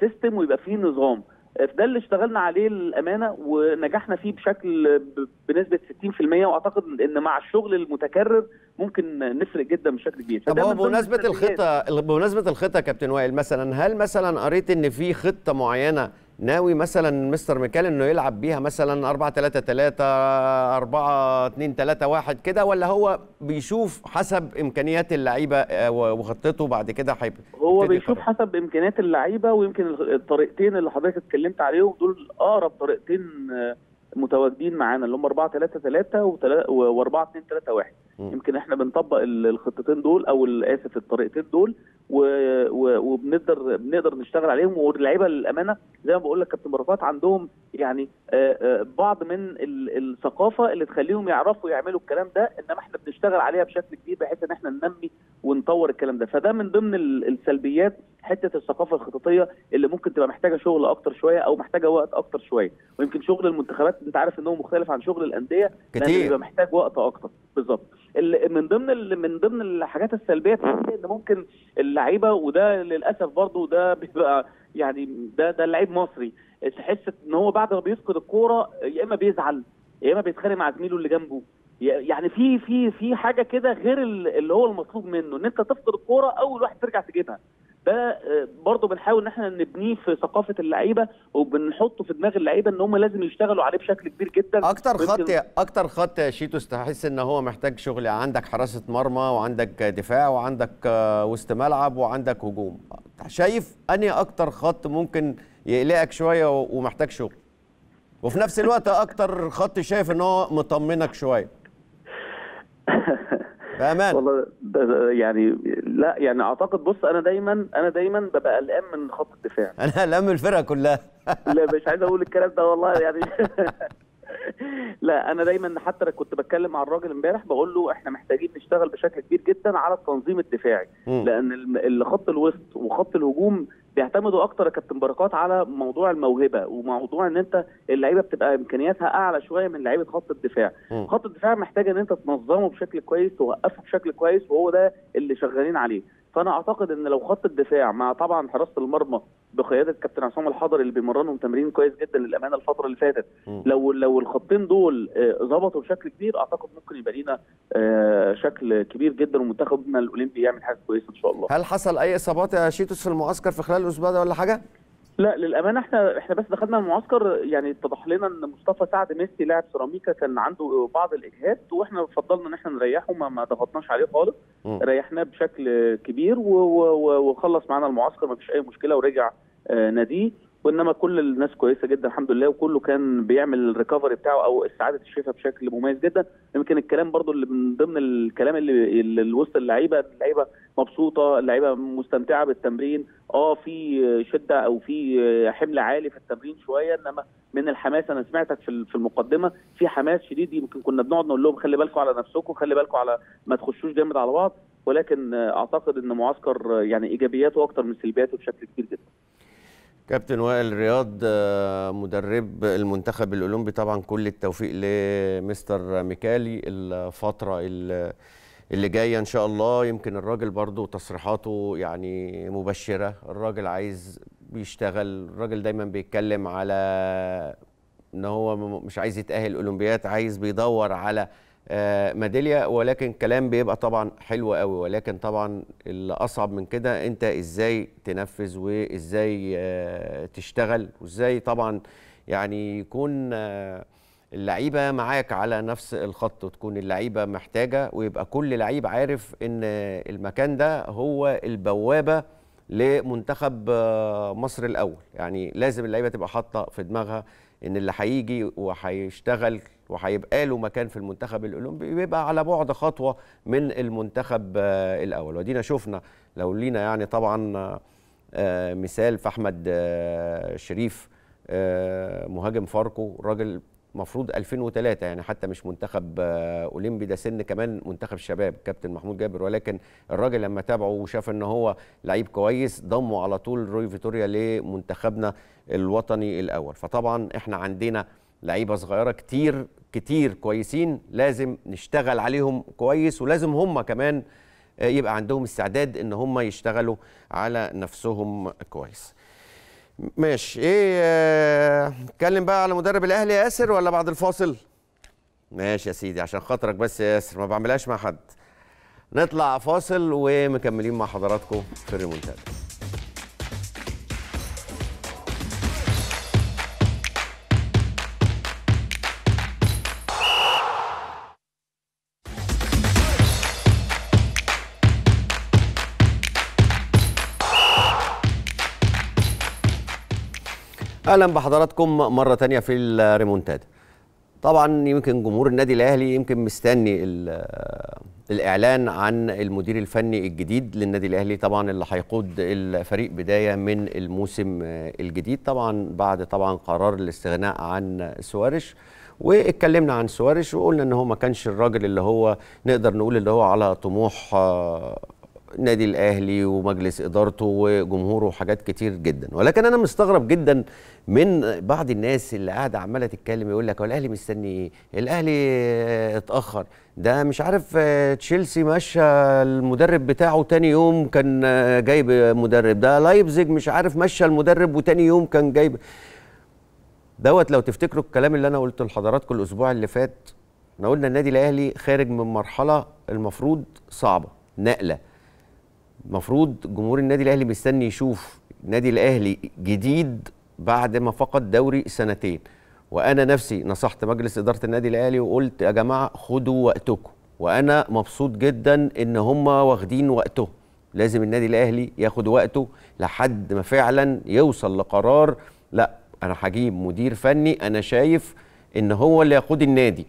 سيستم آه، آه، ويبقى في نظام آه، ده اللي اشتغلنا عليه للامانه ونجحنا فيه بشكل بنسبه 60% واعتقد ان مع الشغل المتكرر ممكن نفرق جدا بشكل كبير طب هو بمناسبه الخطه بمناسبه الخطه كابتن وائل مثلا هل مثلا قريت ان في خطه معينه ناوي مثلا مستر ميكال انه يلعب بيها مثلا 4 3 3 4 2 3 1 كده ولا هو بيشوف حسب امكانيات اللعيبه آه، وخطته بعد كده هيبقى هو بيشوف طبعا. حسب امكانيات اللعيبه ويمكن الطريقتين اللي حضرتك اتكلمت عليهم دول اقرب طريقتين آه، متواجدين معانا اللي هم 4 3 3 و4 2 3 1 يمكن احنا بنطبق الخطتين دول او اسف الطريقتين دول وبنقدر بنقدر نشتغل عليهم واللعيبه للامانه زي ما بقول لك كابتن مرافات عندهم يعني بعض من الثقافه اللي تخليهم يعرفوا يعملوا الكلام ده انما احنا بنشتغل عليها بشكل كبير بحيث ان احنا ننمي ونطور الكلام ده فده من ضمن السلبيات حته الثقافه الخططيه اللي ممكن تبقى محتاجه شغل اكتر شويه او محتاجه وقت اكتر شويه ويمكن شغل المنتخبات انت عارف ان هو مختلف عن شغل الانديه كتير بيبقى محتاج وقت اكتر بالظبط من ضمن من ضمن الحاجات السلبيه ان ممكن اللعيبه وده للاسف برضه ده بيبقى يعني ده ده لعيب مصري تحس ان هو بعد ما بيفقد الكوره يا اما بيزعل يا اما بيتخانق مع زميله اللي جنبه يعني في في في حاجه كده غير اللي هو المطلوب منه ان انت تفقد الكوره اول واحد ترجع تجيبها ده آه، برضه بنحاول ان احنا نبنيه في ثقافه اللعيبه وبنحطه في دماغ اللعيبه ان هم لازم يشتغلوا عليه بشكل كبير جدا اكتر خط يا اكتر خط يا شيتو تحس ان هو محتاج شغل يعني عندك حراسه مرمى وعندك دفاع وعندك آه، وسط ملعب وعندك هجوم شايف انهي اكتر خط ممكن يقلقك شويه ومحتاج شغل وفي نفس الوقت اكتر خط شايف ان هو مطمنك شويه بامان والله يعني لا يعني اعتقد بص انا دايما انا دايما ببقى قلقان من خط الدفاع انا قلقان من الفرقه كلها لا مش عايز اقول الكلام ده والله يعني لا انا دايما حتى انا كنت بتكلم مع الراجل امبارح بقول له احنا محتاجين نشتغل بشكل كبير جدا على التنظيم الدفاعي م. لان خط الوسط وخط الهجوم بيعتمدوا اكتر يا كابتن بركات على موضوع الموهبه وموضوع ان انت اللعيبه بتبقى امكانياتها اعلى شويه من لعيبه خط الدفاع م. خط الدفاع محتاج ان انت تنظمه بشكل كويس توقفه بشكل كويس وهو ده اللي شغالين عليه فانا اعتقد ان لو خط الدفاع مع طبعا حراسه المرمى بقياده كابتن عصام الحضري اللي بيمرنهم تمرين كويس جدا للامانه الفتره اللي فاتت لو لو الخطين دول آه، ظبطوا بشكل كبير اعتقد ممكن يبقى لينا آه، شكل كبير جدا ومنتخبنا الاولمبي يعمل حاجه كويسه ان شاء الله هل حصل اي اصابات يا شيتوس في المعسكر في خلال الاسبوع ده ولا حاجه لا للامانه احنا احنا بس دخلنا المعسكر يعني اتضح لنا ان مصطفى سعد ميسي لاعب سيراميكا كان عنده بعض الاجهاد واحنا فضلنا ان احنا نريحه ما, ما ضغطناش عليه خالص ريحناه بشكل كبير وخلص معانا المعسكر ما فيش اي مشكله ورجع آه، ناديه وانما كل الناس كويسه جدا الحمد لله وكله كان بيعمل الريكفري بتاعه او استعاده الشفاء بشكل مميز جدا يمكن الكلام برضو اللي من ضمن الكلام اللي, اللي وسط اللعيبه اللعيبه مبسوطه اللعيبه مستمتعه بالتمرين اه في شده او في حمل عالي في التمرين شويه انما من الحماس انا سمعتك في المقدمه في حماس شديد يمكن كنا بنقعد نقول لهم خلي بالكم على نفسكم خلي بالكم على ما تخشوش جامد على بعض ولكن آه، اعتقد ان معسكر آه، يعني ايجابياته اكتر من سلبياته بشكل كبير جدا كابتن وائل رياض آه، مدرب المنتخب الاولمبي طبعا كل التوفيق لمستر ميكالي الفتره اللي جايه ان شاء الله يمكن الراجل برضو تصريحاته يعني مبشره الراجل عايز بيشتغل الراجل دايما بيتكلم على ان هو مش عايز يتاهل اولمبيات عايز بيدور على آه، ميداليه ولكن كلام بيبقى طبعا حلو قوي ولكن طبعا اللي اصعب من كده انت ازاي تنفذ وازاي آه، تشتغل وازاي طبعا يعني يكون آه، اللعيبه معاك على نفس الخط وتكون اللعيبه محتاجه ويبقى كل لعيب عارف ان المكان ده هو البوابه لمنتخب مصر الاول يعني لازم اللعيبه تبقى حاطه في دماغها ان اللي هيجي وهيشتغل وهيبقى له مكان في المنتخب الاولمبي بيبقى على بعد خطوه من المنتخب آه، الاول ودينا شفنا لو لينا يعني طبعا آه، مثال في احمد آه، شريف مهاجم فاركو راجل مفروض 2003 يعني حتى مش منتخب اولمبي ده سن كمان منتخب شباب كابتن محمود جابر ولكن الراجل لما تابعه وشاف ان هو لعيب كويس ضمه على طول روي فيتوريا لمنتخبنا الوطني الاول فطبعا احنا عندنا لعيبه صغيره كتير كتير كويسين لازم نشتغل عليهم كويس ولازم هم كمان آه، يبقى عندهم استعداد ان هم يشتغلوا على نفسهم كويس ماشي ايه آه، نتكلم بقى على مدرب الاهلي ياسر ولا بعد الفاصل ماشي يا سيدي عشان خاطرك بس يا ياسر ما بعملهاش مع حد نطلع فاصل ومكملين مع حضراتكم في الريمونتادا اهلا بحضراتكم مره تانية في الريمونتادا طبعا يمكن جمهور النادي الاهلي يمكن مستني الاعلان عن المدير الفني الجديد للنادي الاهلي طبعا اللي هيقود الفريق بدايه من الموسم الجديد طبعا بعد طبعا قرار الاستغناء عن سوارش واتكلمنا عن سوارش وقلنا ان هو ما كانش الراجل اللي هو نقدر نقول اللي هو على طموح النادي الاهلي ومجلس ادارته وجمهوره وحاجات كتير جدا ولكن انا مستغرب جدا من بعض الناس اللي قاعده عماله تتكلم يقول لك هو الاهلي مستني ايه الاهلي اتاخر ده مش عارف آه، تشيلسي مشى المدرب بتاعه تاني يوم كان آه، جايب مدرب ده لايبزيج مش عارف مشى المدرب وتاني يوم كان جايب دوت لو تفتكروا الكلام اللي انا قلته لحضراتكم الاسبوع اللي فات احنا قلنا النادي الاهلي خارج من مرحله المفروض صعبه نقله المفروض جمهور النادي الاهلي مستني يشوف نادي الاهلي جديد بعد ما فقد دوري سنتين وانا نفسي نصحت مجلس اداره النادي الاهلي وقلت يا جماعه خدوا وقتكم وانا مبسوط جدا ان هم واخدين وقتهم لازم النادي الاهلي ياخد وقته لحد ما فعلا يوصل لقرار لا انا هجيب مدير فني انا شايف ان هو اللي يقود النادي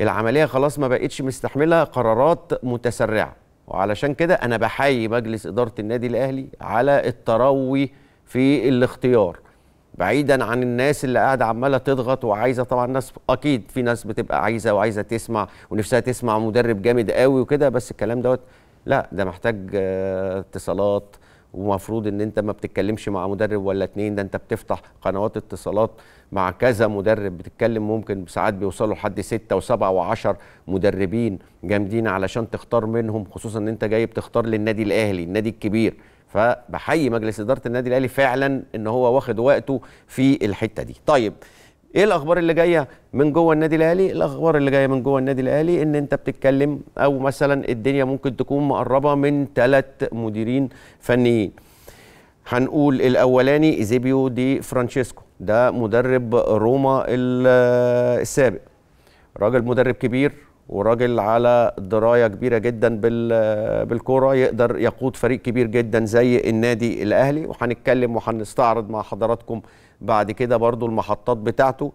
العمليه خلاص ما بقتش مستحمله قرارات متسرعه وعلشان كده انا بحيي مجلس اداره النادي الاهلي على التروي في الاختيار بعيدا عن الناس اللي قاعده عماله تضغط وعايزه طبعا ناس اكيد في ناس بتبقى عايزه وعايزه تسمع ونفسها تسمع مدرب جامد قوي وكده بس الكلام دوت لا ده محتاج آه، اتصالات ومفروض ان انت ما بتتكلمش مع مدرب ولا اتنين ده انت بتفتح قنوات اتصالات مع كذا مدرب بتتكلم ممكن ساعات بيوصلوا لحد ستة وسبعة وعشر مدربين جامدين علشان تختار منهم خصوصا ان انت جاي بتختار للنادي الاهلي النادي الكبير فبحيي مجلس اداره النادي الاهلي فعلا ان هو واخد وقته في الحته دي طيب ايه الاخبار اللي جايه من جوه النادي الاهلي الاخبار اللي جايه من جوه النادي الاهلي ان انت بتتكلم او مثلا الدنيا ممكن تكون مقربه من ثلاث مديرين فنيين هنقول الاولاني ايزيبيو دي فرانشيسكو ده مدرب روما السابق راجل مدرب كبير وراجل على درايه كبيره جدا بالكوره يقدر يقود فريق كبير جدا زي النادي الاهلي وهنتكلم وهنستعرض مع حضراتكم بعد كده برضو المحطات بتاعته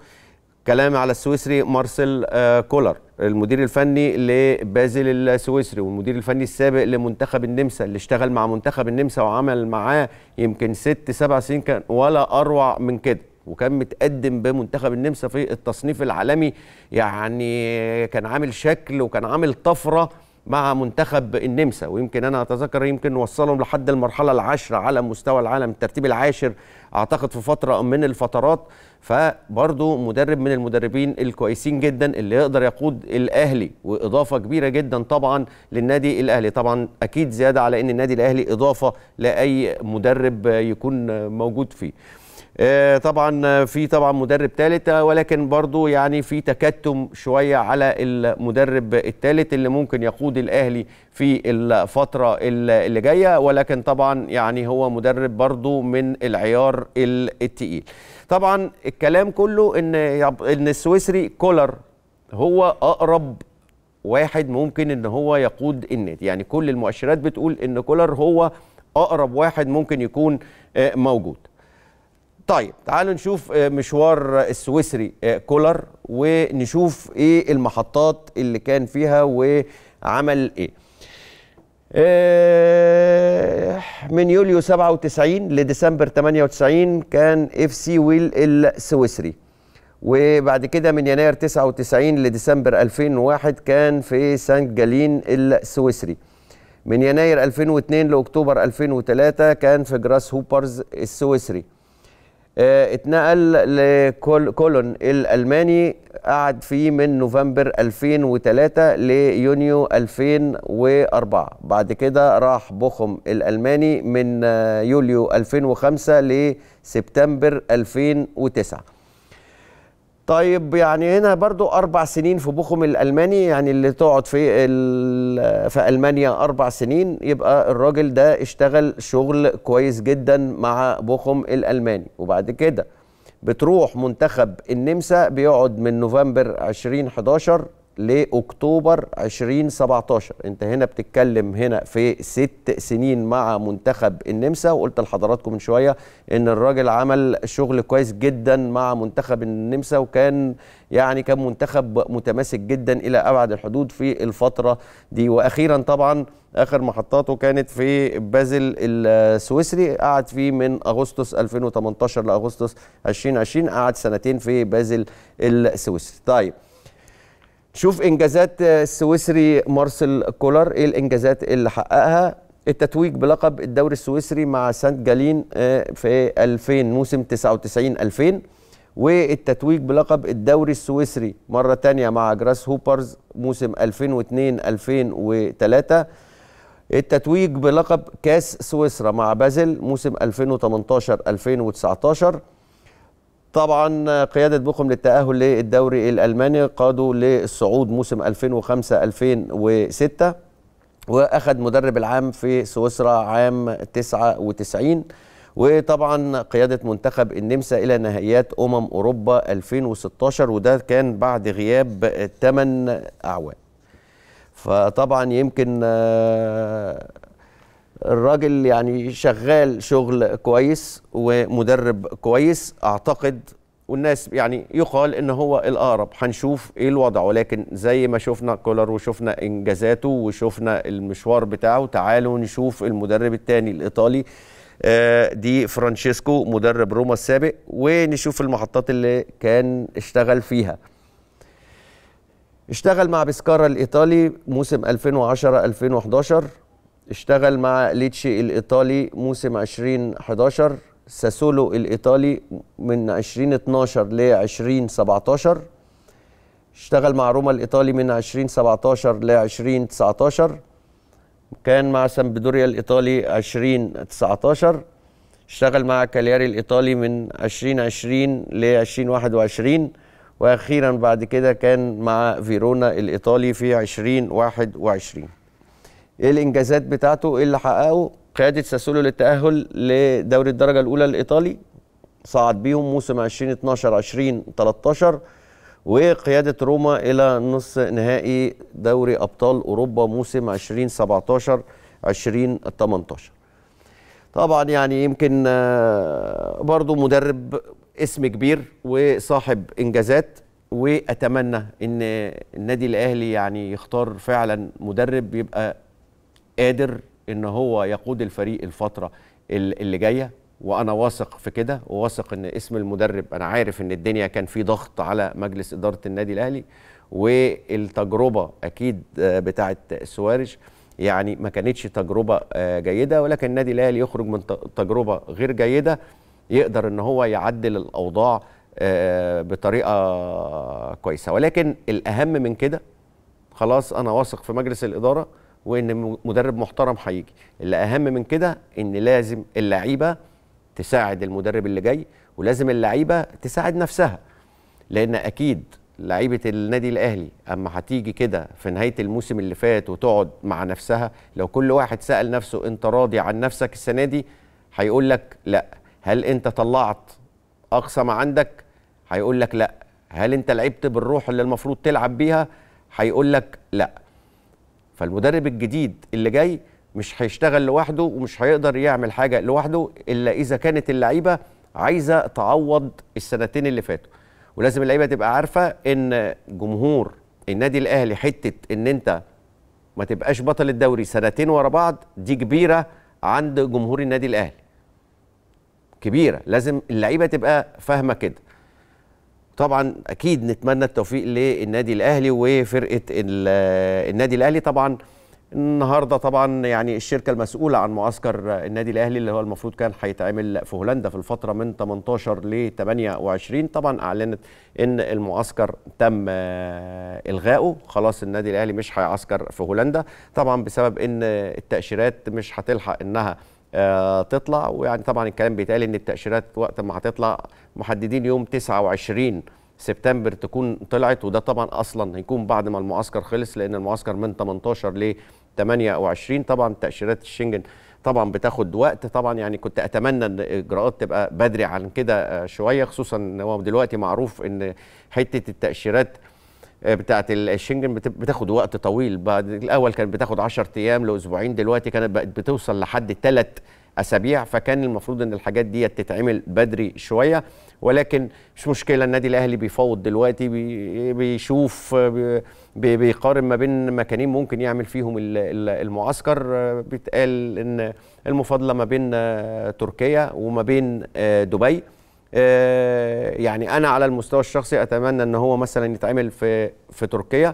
كلام على السويسري مارسيل آه، كولر المدير الفني لبازل السويسري والمدير الفني السابق لمنتخب النمسا اللي اشتغل مع منتخب النمسا وعمل معاه يمكن ست سبع سنين كان ولا اروع من كده وكان متقدم بمنتخب النمسا في التصنيف العالمي يعني كان عامل شكل وكان عامل طفره مع منتخب النمسا ويمكن انا اتذكر يمكن وصلهم لحد المرحله العاشره على مستوى العالم الترتيب العاشر اعتقد في فتره من الفترات فبرضه مدرب من المدربين الكويسين جدا اللي يقدر يقود الاهلي واضافه كبيره جدا طبعا للنادي الاهلي طبعا اكيد زياده على ان النادي الاهلي اضافه لاي مدرب يكون موجود فيه آه، طبعا في طبعا مدرب ثالث آه، ولكن برضو يعني في تكتم شويه على المدرب الثالث اللي ممكن يقود الاهلي في الفتره اللي جايه ولكن طبعا يعني هو مدرب برضو من العيار التقيل طبعا الكلام كله ان ان السويسري كولر هو اقرب واحد ممكن ان هو يقود النادي يعني كل المؤشرات بتقول ان كولر هو اقرب واحد ممكن يكون آه، موجود طيب تعالوا نشوف آه، مشوار السويسري آه، كولر ونشوف ايه المحطات اللي كان فيها وعمل ايه آه، من يوليو 97 لديسمبر 98 كان اف سي ويل السويسري وبعد كده من يناير 99 لديسمبر 2001 كان في سانت جالين السويسري من يناير 2002 لاكتوبر 2003 كان في جراس هوبرز السويسري آه، اتنقل لكولون الألماني قعد فيه من نوفمبر 2003 ليونيو 2004 بعد كده راح بوخم الألماني من آه، يوليو 2005 لسبتمبر 2009 طيب يعني هنا برضو أربع سنين في بوخم الألماني يعني اللي تقعد في في ألمانيا أربع سنين يبقى الراجل ده اشتغل شغل كويس جدا مع بوخم الألماني وبعد كده بتروح منتخب النمسا بيقعد من نوفمبر 2011 لاكتوبر 2017 انت هنا بتتكلم هنا في ست سنين مع منتخب النمسا وقلت لحضراتكم من شويه ان الراجل عمل شغل كويس جدا مع منتخب النمسا وكان يعني كان منتخب متماسك جدا الى ابعد الحدود في الفتره دي واخيرا طبعا اخر محطاته كانت في بازل السويسري قعد فيه من اغسطس 2018 لاغسطس 2020 قعد سنتين في بازل السويسري طيب شوف انجازات آه، السويسري مارسيل كولر ايه الانجازات اللي حققها التتويج بلقب الدوري السويسري مع سانت جالين آه، في 2000 موسم 99 2000 والتتويج بلقب الدوري السويسري مرة تانية مع جراس هوبرز موسم 2002 2003 التتويج بلقب كاس سويسرا مع بازل موسم 2018 2019 طبعا قيادة بوخم للتأهل للدوري الألماني قادوا للصعود موسم 2005-2006 وأخذ مدرب العام في سويسرا عام 99 وطبعا قيادة منتخب النمسا إلى نهائيات أمم أوروبا 2016 وده كان بعد غياب 8 أعوام فطبعا يمكن آه، الراجل يعني شغال شغل كويس ومدرب كويس اعتقد والناس يعني يقال ان هو الاقرب هنشوف ايه الوضع ولكن زي ما شفنا كولر وشفنا انجازاته وشفنا المشوار بتاعه تعالوا نشوف المدرب الثاني الايطالي آه، دي فرانشيسكو مدرب روما السابق ونشوف المحطات اللي كان اشتغل فيها اشتغل مع بسكارا الايطالي موسم 2010 2011 اشتغل مع ليتشي الإيطالي موسم 2011 ساسولو الإيطالي من 2012 ل 2017 اشتغل مع روما الإيطالي من 2017 ل 2019 كان مع سامبدوريا الإيطالي 2019 اشتغل مع كالياري الإيطالي من 2020 ل 2021 وأخيرا بعد كده كان مع فيرونا الإيطالي في 2021 ايه الانجازات بتاعته ايه اللي حققه قياده ساسولو للتاهل لدوري الدرجه الاولى الايطالي صعد بيهم موسم 2012 2013 وقياده روما الى نصف نهائي دوري ابطال اوروبا موسم 2017 2018 طبعا يعني يمكن آه، برضو مدرب اسم كبير وصاحب انجازات واتمنى ان النادي الاهلي يعني يختار فعلا مدرب يبقى قادر ان هو يقود الفريق الفتره اللي جايه وانا واثق في كده وواثق ان اسم المدرب انا عارف ان الدنيا كان في ضغط على مجلس اداره النادي الاهلي والتجربه اكيد بتاعه سوارج يعني ما كانتش تجربه آه، جيده ولكن النادي الاهلي يخرج من تجربه غير جيده يقدر ان هو يعدل الاوضاع آه، بطريقه كويسه ولكن الاهم من كده خلاص انا واثق في مجلس الاداره وان مدرب محترم هيجي اللي اهم من كده ان لازم اللعيبه تساعد المدرب اللي جاي ولازم اللعيبه تساعد نفسها لان اكيد لعيبه النادي الاهلي اما هتيجي كده في نهايه الموسم اللي فات وتقعد مع نفسها لو كل واحد سال نفسه انت راضي عن نفسك السنه دي هيقول لك لا هل انت طلعت اقصى ما عندك هيقول لك لا هل انت لعبت بالروح اللي المفروض تلعب بيها هيقول لك لا فالمدرب الجديد اللي جاي مش هيشتغل لوحده ومش هيقدر يعمل حاجه لوحده الا اذا كانت اللعيبه عايزه تعوض السنتين اللي فاتوا ولازم اللعيبه تبقى عارفه ان جمهور النادي الاهلي حته ان انت ما تبقاش بطل الدوري سنتين ورا بعض دي كبيره عند جمهور النادي الاهلي كبيره لازم اللعيبه تبقى فاهمه كده طبعا اكيد نتمنى التوفيق للنادي الاهلي وفرقه النادي الاهلي طبعا النهارده طبعا يعني الشركه المسؤوله عن معسكر النادي الاهلي اللي هو المفروض كان هيتعمل في هولندا في الفتره من 18 ل 28 طبعا اعلنت ان المعسكر تم آه، الغائه خلاص النادي الاهلي مش هيعسكر في هولندا طبعا بسبب ان التاشيرات مش هتلحق انها آه، تطلع ويعني طبعا الكلام بيتقال ان التاشيرات وقت ما هتطلع محددين يوم 29 سبتمبر تكون طلعت وده طبعا اصلا هيكون بعد ما المعسكر خلص لان المعسكر من 18 ل 28 طبعا تاشيرات الشنجن طبعا بتاخد وقت طبعا يعني كنت اتمنى ان الاجراءات تبقى بدري عن كده آه، شويه خصوصا ان هو دلوقتي معروف ان حته التاشيرات بتاعه الشنجن بتاخد وقت طويل بعد الاول كانت بتاخد 10 ايام لاسبوعين دلوقتي كانت بقت بتوصل لحد ثلاث اسابيع فكان المفروض ان الحاجات دي تتعمل بدري شويه ولكن مش مشكله النادي الاهلي بيفاوض دلوقتي بيشوف بيقارن ما بين مكانين ممكن يعمل فيهم المعسكر بيتقال ان المفاضله ما بين تركيا وما بين آه، دبي آه، يعني انا على المستوى الشخصي اتمنى ان هو مثلا يتعمل في في تركيا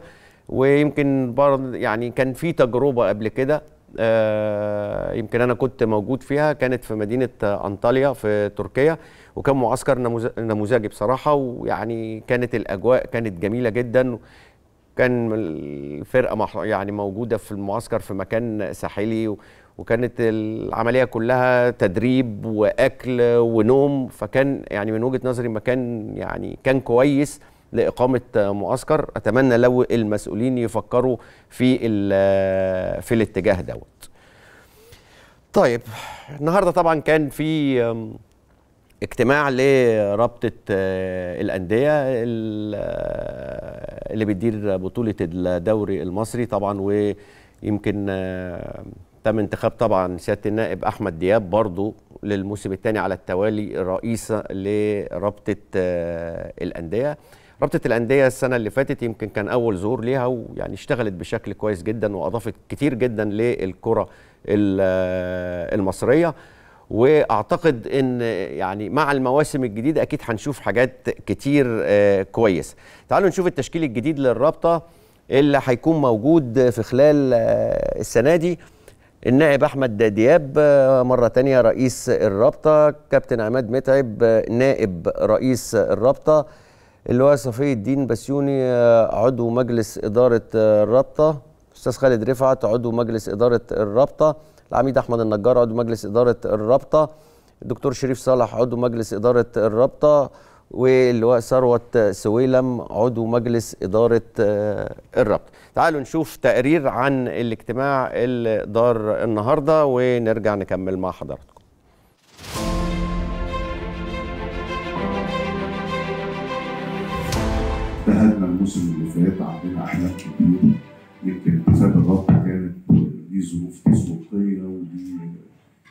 ويمكن برضه يعني كان في تجربه قبل كده آه، يمكن انا كنت موجود فيها كانت في مدينه انطاليا في تركيا وكان معسكر نموذجي بصراحه ويعني كانت الاجواء كانت جميله جدا كان الفرقه يعني موجوده في المعسكر في مكان ساحلي وكانت العمليه كلها تدريب واكل ونوم فكان يعني من وجهه نظري مكان يعني كان كويس لاقامه معسكر اتمنى لو المسؤولين يفكروا في في الاتجاه دوت طيب النهارده طبعا كان في اجتماع لرابطه آه، الانديه آه، اللي بتدير بطوله الدوري المصري طبعا ويمكن تم انتخاب طبعا سياده النائب احمد دياب برضه للموسم الثاني على التوالي رئيسه لرابطه آه، الانديه رابطه الانديه السنه اللي فاتت يمكن كان اول ظهور ليها ويعني اشتغلت بشكل كويس جدا واضافت كتير جدا للكره آه، المصريه واعتقد ان يعني مع المواسم الجديده اكيد هنشوف حاجات كتير آه، كويس تعالوا نشوف التشكيل الجديد للرابطه اللي هيكون موجود في خلال السنه دي النائب احمد دياب آه، مره تانية رئيس الرابطه كابتن عماد متعب آه، نائب رئيس الرابطه اللواء صفي الدين بسيوني آه، عضو مجلس اداره الرابطه استاذ خالد رفعت عضو مجلس اداره الرابطه العميد احمد النجار عضو مجلس اداره الرابطه الدكتور شريف صالح عضو مجلس اداره الرابطه واللواء ثروت سويلم عضو مجلس إدارة آه، الربط تعالوا نشوف تقرير عن الاجتماع اللي دار النهاردة ونرجع نكمل مع حضراتكم اجتهدنا الموسم اللي فات عندنا احلام كتير يمكن اتفاق الرابطه كانت دي ظروف تسويقيه ودي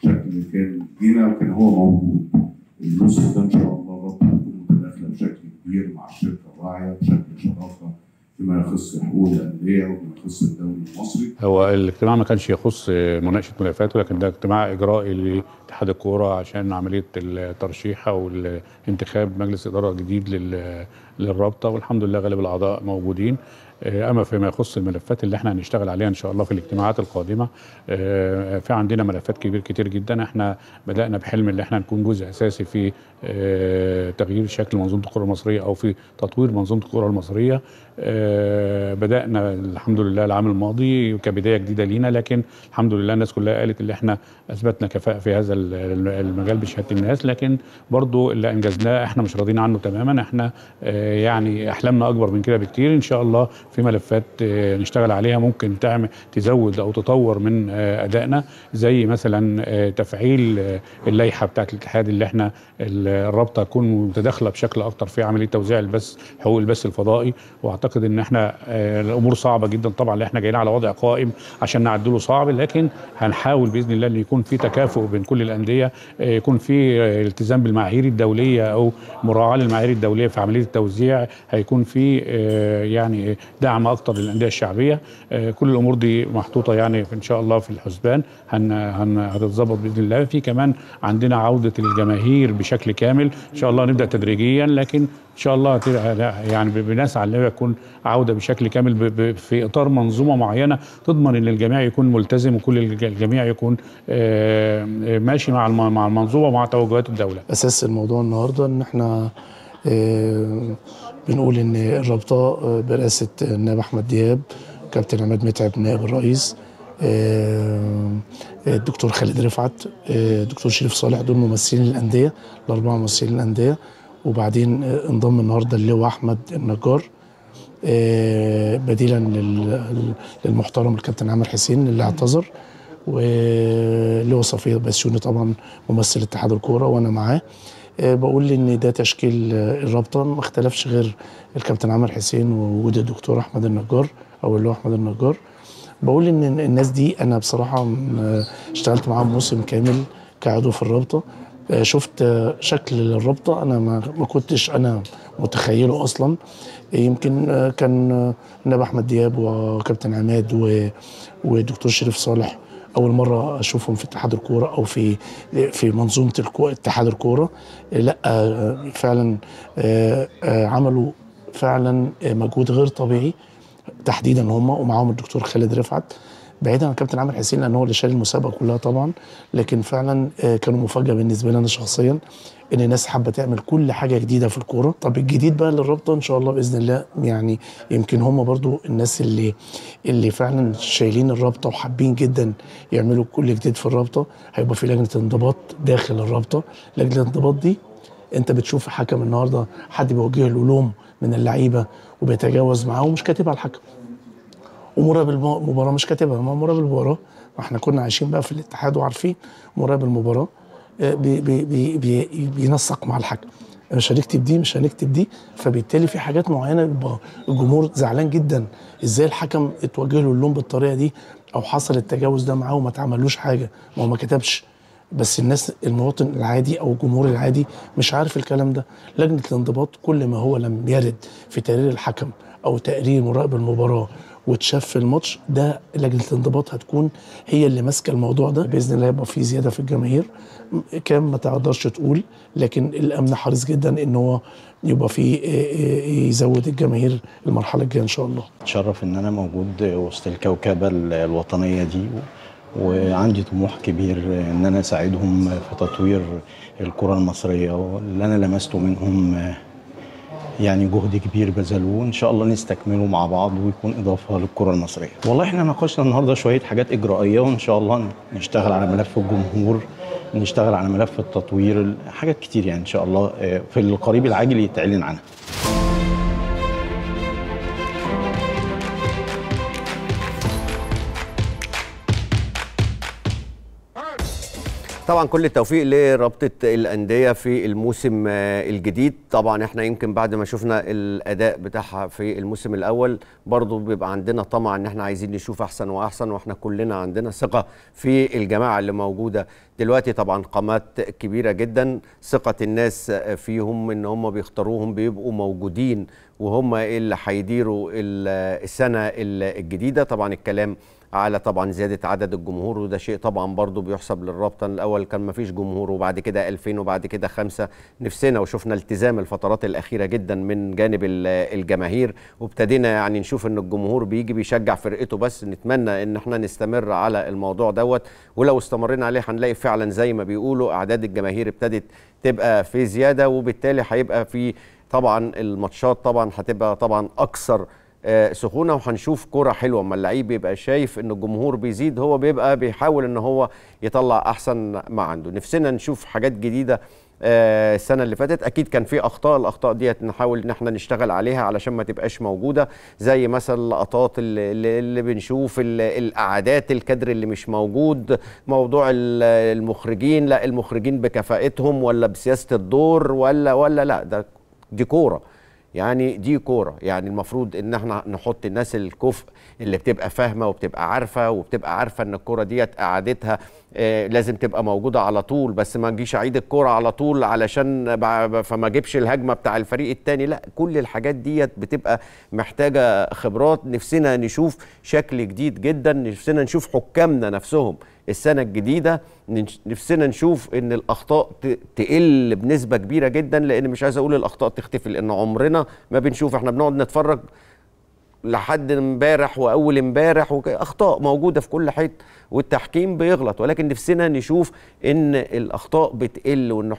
شكل كان هنا وكان هو موجود الموسم ده ان شاء الله كبير مع الشركه الراعيه بشكل شراكه فيما يخص حقوق الانديه وفيما يخص الدوري المصري. هو الاجتماع ما كانش يخص مناقشه ملفات ولكن ده اجتماع اجرائي لاتحاد الكوره عشان عمليه الترشيح او الانتخاب مجلس اداره جديد لل للرابطه والحمد لله غالب الاعضاء موجودين آه، اما فيما يخص الملفات اللي احنا هنشتغل عليها ان شاء الله في الاجتماعات القادمه آه، في عندنا ملفات كبير كتير جدا احنا بدانا بحلم اللي احنا نكون جزء اساسي في آه، تغيير شكل منظومه الكره المصريه او في تطوير منظومه الكره المصريه آه، بدأنا الحمد لله العام الماضي كبداية جديدة لينا لكن الحمد لله الناس كلها قالت اللي احنا أثبتنا كفاءة في هذا المجال بشهادة الناس لكن برضو اللي أنجزناه احنا مش راضيين عنه تماما احنا آه، يعني أحلامنا أكبر من كده بكتير إن شاء الله في ملفات آه، نشتغل عليها ممكن تعمل تزود أو تطور من أدائنا زي مثلا تفعيل اللائحة بتاعة الاتحاد اللي احنا الرابطة تكون متداخلة بشكل أكتر في عملية توزيع البث حقوق البث الفضائي وأعتقد اعتقد ان احنا آه، الامور صعبه جدا طبعا اللي احنا جايين على وضع قائم عشان نعدله صعب لكن هنحاول باذن الله ان يكون في تكافؤ بين كل الانديه آه، يكون في آه، التزام بالمعايير الدوليه او مراعاه للمعايير الدوليه في عمليه التوزيع هيكون في يعني دعم اكتر للانديه الشعبيه كل الامور دي محطوطه يعني ان شاء الله في الحسبان هتتظبط باذن الله في كمان عندنا عوده الجماهير بشكل كامل ان شاء الله نبدا تدريجيا لكن ان شاء الله يعني بنسعى ان يكون عوده بشكل كامل في اطار منظومه معينه تضمن ان الجميع يكون ملتزم وكل الجميع يكون آه، آه، ماشي مع مع المنظومه ومع توجهات الدوله. اساس الموضوع النهارده ان احنا آه، بنقول ان الرابطه برئاسه النائب احمد دياب كابتن عماد متعب نائب الرئيس الدكتور خالد رفعت الدكتور شريف صالح دول ممثلين الانديه الاربعه ممثلين الانديه وبعدين انضم النهارده اللواء احمد النجار آه، بديلا للمحترم الكابتن عامر حسين اللي اعتذر هو صفية بسيوني طبعا ممثل اتحاد الكوره وانا معاه آه، بقول ان ده تشكيل آه، الرابطه ما اختلفش غير الكابتن عامر حسين ووجود الدكتور احمد النجار او اللي هو احمد النجار بقول ان الناس دي انا بصراحه اشتغلت معاهم موسم كامل كعضو في الرابطه شفت شكل الرابطه انا ما كنتش انا متخيله اصلا يمكن آه، كان آه، نبي احمد دياب وكابتن عماد ودكتور شريف صالح اول مره اشوفهم في اتحاد الكوره او في في منظومه اتحاد الكوره لا آه، فعلا عملوا فعلا مجهود غير طبيعي تحديدا هم ومعاهم الدكتور خالد رفعت بعيدا عن كابتن عامر حسين لان هو اللي شال المسابقه كلها طبعا لكن فعلا كانوا مفاجاه بالنسبه لنا شخصيا ان الناس حابه تعمل كل حاجه جديده في الكوره طب الجديد بقى للرابطه ان شاء الله باذن الله يعني يمكن هم برضو الناس اللي اللي فعلا شايلين الرابطه وحابين جدا يعملوا كل جديد في الرابطه هيبقى في لجنه انضباط داخل الرابطه لجنه الانضباط دي انت بتشوف حكم النهارده حد بيوجه له لوم من اللعيبه وبيتجاوز معاه ومش كاتب على الحكم ومراقب المباراه مش كاتبها ما مراقب المباراه ما احنا كنا عايشين بقى في الاتحاد وعارفين مراقب المباراه آه، بينسق مع الحاجه مش هنكتب دي مش هنكتب دي فبالتالي في حاجات معينه الجمهور زعلان جدا ازاي الحكم اتوجه له اللوم بالطريقه دي او حصل التجاوز ده معاه وما اتعملوش حاجه ما هو ما كتبش بس الناس المواطن العادي او الجمهور العادي مش عارف الكلام ده لجنه الانضباط كل ما هو لم يرد في تقرير الحكم او تقرير مراقب المباراه وتشاف في الماتش ده لجنه الانضباط هتكون هي اللي ماسكه الموضوع ده باذن الله يبقى في زياده في الجماهير كام ما تقدرش تقول لكن الامن حريص جدا ان هو يبقى فيه آه، آه، آه، يزود الجماهير المرحله الجايه ان شاء الله اتشرف ان انا موجود وسط الكوكبه الوطنيه دي وعندي طموح كبير ان انا اساعدهم في تطوير الكره المصريه اللي انا لمسته منهم يعني جهد كبير بذلوه ان شاء الله نستكمله مع بعض ويكون اضافه للكره المصريه والله احنا ناقشنا النهارده شويه حاجات اجرائيه وان شاء الله نشتغل على ملف الجمهور نشتغل على ملف التطوير حاجات كتير يعني ان شاء الله آه، في القريب العاجل يتعلن عنها طبعا كل التوفيق لرابطه الانديه في الموسم آه، الجديد طبعا احنا يمكن بعد ما شفنا الاداء بتاعها في الموسم الاول برضو بيبقى عندنا طمع ان احنا عايزين نشوف احسن واحسن واحنا كلنا عندنا ثقه في الجماعه اللي موجوده دلوقتي طبعا قامات كبيره جدا ثقه الناس فيهم ان هم بيختاروهم بيبقوا موجودين وهم اللي هيديروا السنه الجديده طبعا الكلام على طبعا زياده عدد الجمهور وده شيء طبعا برضو بيحسب للرابطه الاول كان ما فيش جمهور وبعد كده 2000 وبعد كده خمسة نفسنا وشفنا التزام الفترات الاخيره جدا من جانب الجماهير وابتدينا يعني نشوف ان الجمهور بيجي بيشجع فرقته بس نتمنى ان احنا نستمر على الموضوع دوت ولو استمرينا عليه هنلاقي فعلا زي ما بيقولوا اعداد الجماهير ابتدت تبقى في زياده وبالتالي هيبقى في طبعا الماتشات طبعا هتبقى طبعا اكثر آه، سخونه وهنشوف كره حلوه اما اللعيب بيبقى شايف ان الجمهور بيزيد هو بيبقى بيحاول ان هو يطلع احسن ما عنده نفسنا نشوف حاجات جديده آه، السنه اللي فاتت اكيد كان في اخطاء الاخطاء ديت نحاول ان احنا نشتغل عليها علشان ما تبقاش موجوده زي مثلا اللقطات اللي, اللي بنشوف القعدات الكادر اللي مش موجود موضوع المخرجين لا المخرجين بكفاءتهم ولا بسياسه الدور ولا ولا لا ده دي كوره يعني دي كوره يعني المفروض ان احنا نحط الناس الكفء اللي بتبقى فاهمه وبتبقى عارفه وبتبقى عارفه ان الكوره ديت قعدتها آه، لازم تبقى موجوده على طول بس ما نجيش اعيد الكوره على طول علشان فما اجيبش الهجمه بتاع الفريق الثاني لا كل الحاجات ديت بتبقى محتاجه خبرات نفسنا نشوف شكل جديد جدا نفسنا نشوف حكامنا نفسهم السنه الجديده نفسنا نشوف ان الاخطاء تقل بنسبه كبيره جدا لان مش عايز اقول الاخطاء تختفي لان عمرنا ما بنشوف احنا بنقعد نتفرج لحد امبارح واول امبارح اخطاء موجوده في كل حته والتحكيم بيغلط ولكن نفسنا نشوف ان الاخطاء بتقل وان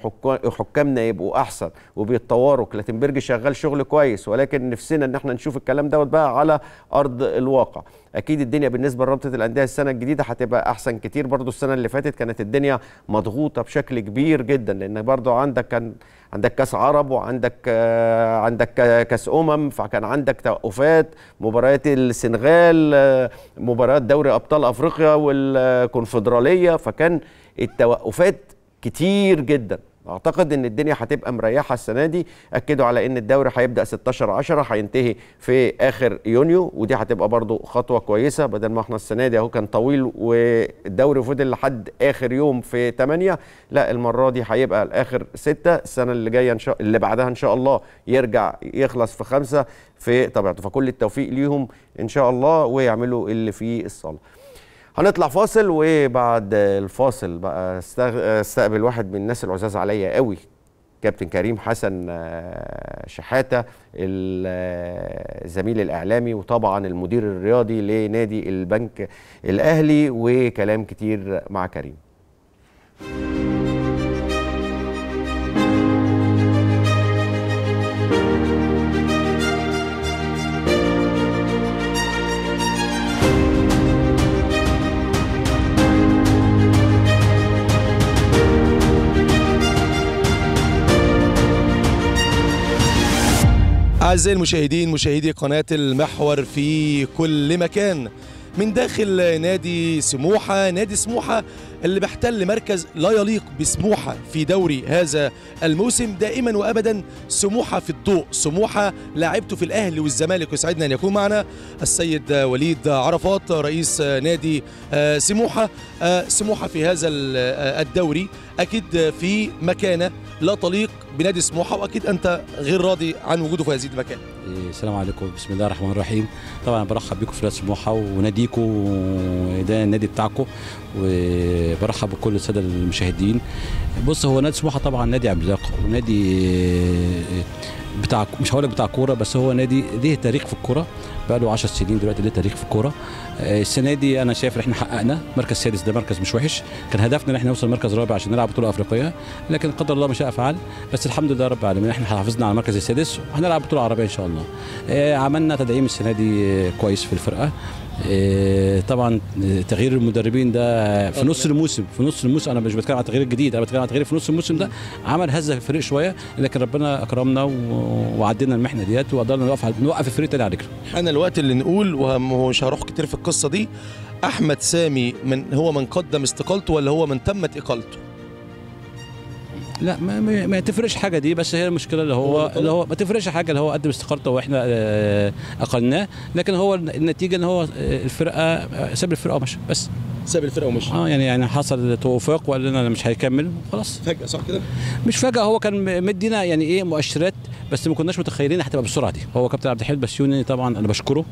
حكامنا يبقوا احسن وبيتطوروا كلاتنبرج شغال شغل كويس ولكن نفسنا ان احنا نشوف الكلام دوت بقى على ارض الواقع اكيد الدنيا بالنسبه لرابطه الانديه السنه الجديده هتبقى احسن كتير برضو السنه اللي فاتت كانت الدنيا مضغوطه بشكل كبير جدا لان برضو عندك كان عندك كاس عرب وعندك آه عندك كاس امم فكان عندك توقفات مباريات السنغال آه مباريات دوري ابطال افريقيا والكونفدراليه فكان التوقفات كتير جدا اعتقد ان الدنيا هتبقى مريحه السنه دي اكدوا على ان الدوري هيبدا 16 10 هينتهي في اخر يونيو ودي هتبقى برضو خطوه كويسه بدل ما احنا السنه دي اهو كان طويل والدوري فضل لحد اخر يوم في 8 لا المره دي هيبقى لاخر 6 السنه اللي جايه ان شاء اللي بعدها ان شاء الله يرجع يخلص في 5 في طبيعته فكل التوفيق ليهم ان شاء الله ويعملوا اللي في الصاله هنطلع فاصل وبعد الفاصل بقى استقبل واحد من الناس العزاز عليا قوي كابتن كريم حسن آه، شحاته الزميل الاعلامي وطبعا المدير الرياضي لنادي البنك الاهلي وكلام كتير مع كريم. أعزائي المشاهدين مشاهدي قناة المحور في كل مكان من داخل نادي سموحة نادي سموحة اللي بيحتل مركز لا يليق بسموحة في دوري هذا الموسم دائما وأبدا سموحة في الضوء سموحة لاعبته في الأهلي والزمالك وسعدنا أن يكون معنا السيد وليد عرفات رئيس نادي آه، سموحة آه، سموحة في هذا آه، الدوري اكيد في مكانه لا تليق بنادي سموحه واكيد انت غير راضي عن وجوده في هذه المكانه. إيه، السلام عليكم بسم الله الرحمن الرحيم طبعا برحب بكم في نادي سموحه وناديكم وده النادي بتاعكم وبرحب بكل الساده المشاهدين بص هو نادي سموحه طبعا نادي عملاق ونادي إيه، إيه، بتاع مش هقول لك بتاع كوره بس هو نادي ليه تاريخ في الكوره بقى له 10 سنين دلوقتي ليه تاريخ في الكوره آه، السنه دي انا شايف ان احنا حققنا مركز سادس ده مركز مش وحش كان هدفنا ان احنا نوصل مركز رابع عشان نلعب بطوله افريقيه لكن قدر الله ما شاء فعل بس الحمد لله رب العالمين احنا حافظنا على المركز السادس وهنلعب بطوله عربيه ان شاء الله آه، عملنا تدعيم السنه دي آه، كويس في الفرقه آه، طبعا آه، تغيير المدربين ده في نص الموسم في نص الموسم انا مش بتكلم على التغيير الجديد انا بتكلم على التغيير في نص الموسم ده عمل هزه في الفريق شويه لكن ربنا اكرمنا وعدينا المحنه ديت وقدرنا نوقف نوقف الفريق تاني على رجله انا الوقت اللي نقول ومش هروح كتير في القصه دي احمد سامي من هو من قدم استقالته ولا هو من تمت اقالته لا ما, ما, تفرش تفرقش حاجه دي بس هي المشكله اللي هو اللي هو ما تفرقش حاجه اللي هو قدم استقالته واحنا آه، اقلناه لكن هو النتيجه ان هو آه، الفرقه آه، ساب الفرقه ومشى بس ساب الفرقه ومشي اه يعني يعني حصل توافق وقال لنا انا مش هيكمل خلاص فجاه صح كده مش فجاه هو كان مدينا يعني ايه مؤشرات بس ما كناش متخيلين هتبقى بالسرعه دي هو كابتن عبد الحميد بسيوني طبعا انا بشكره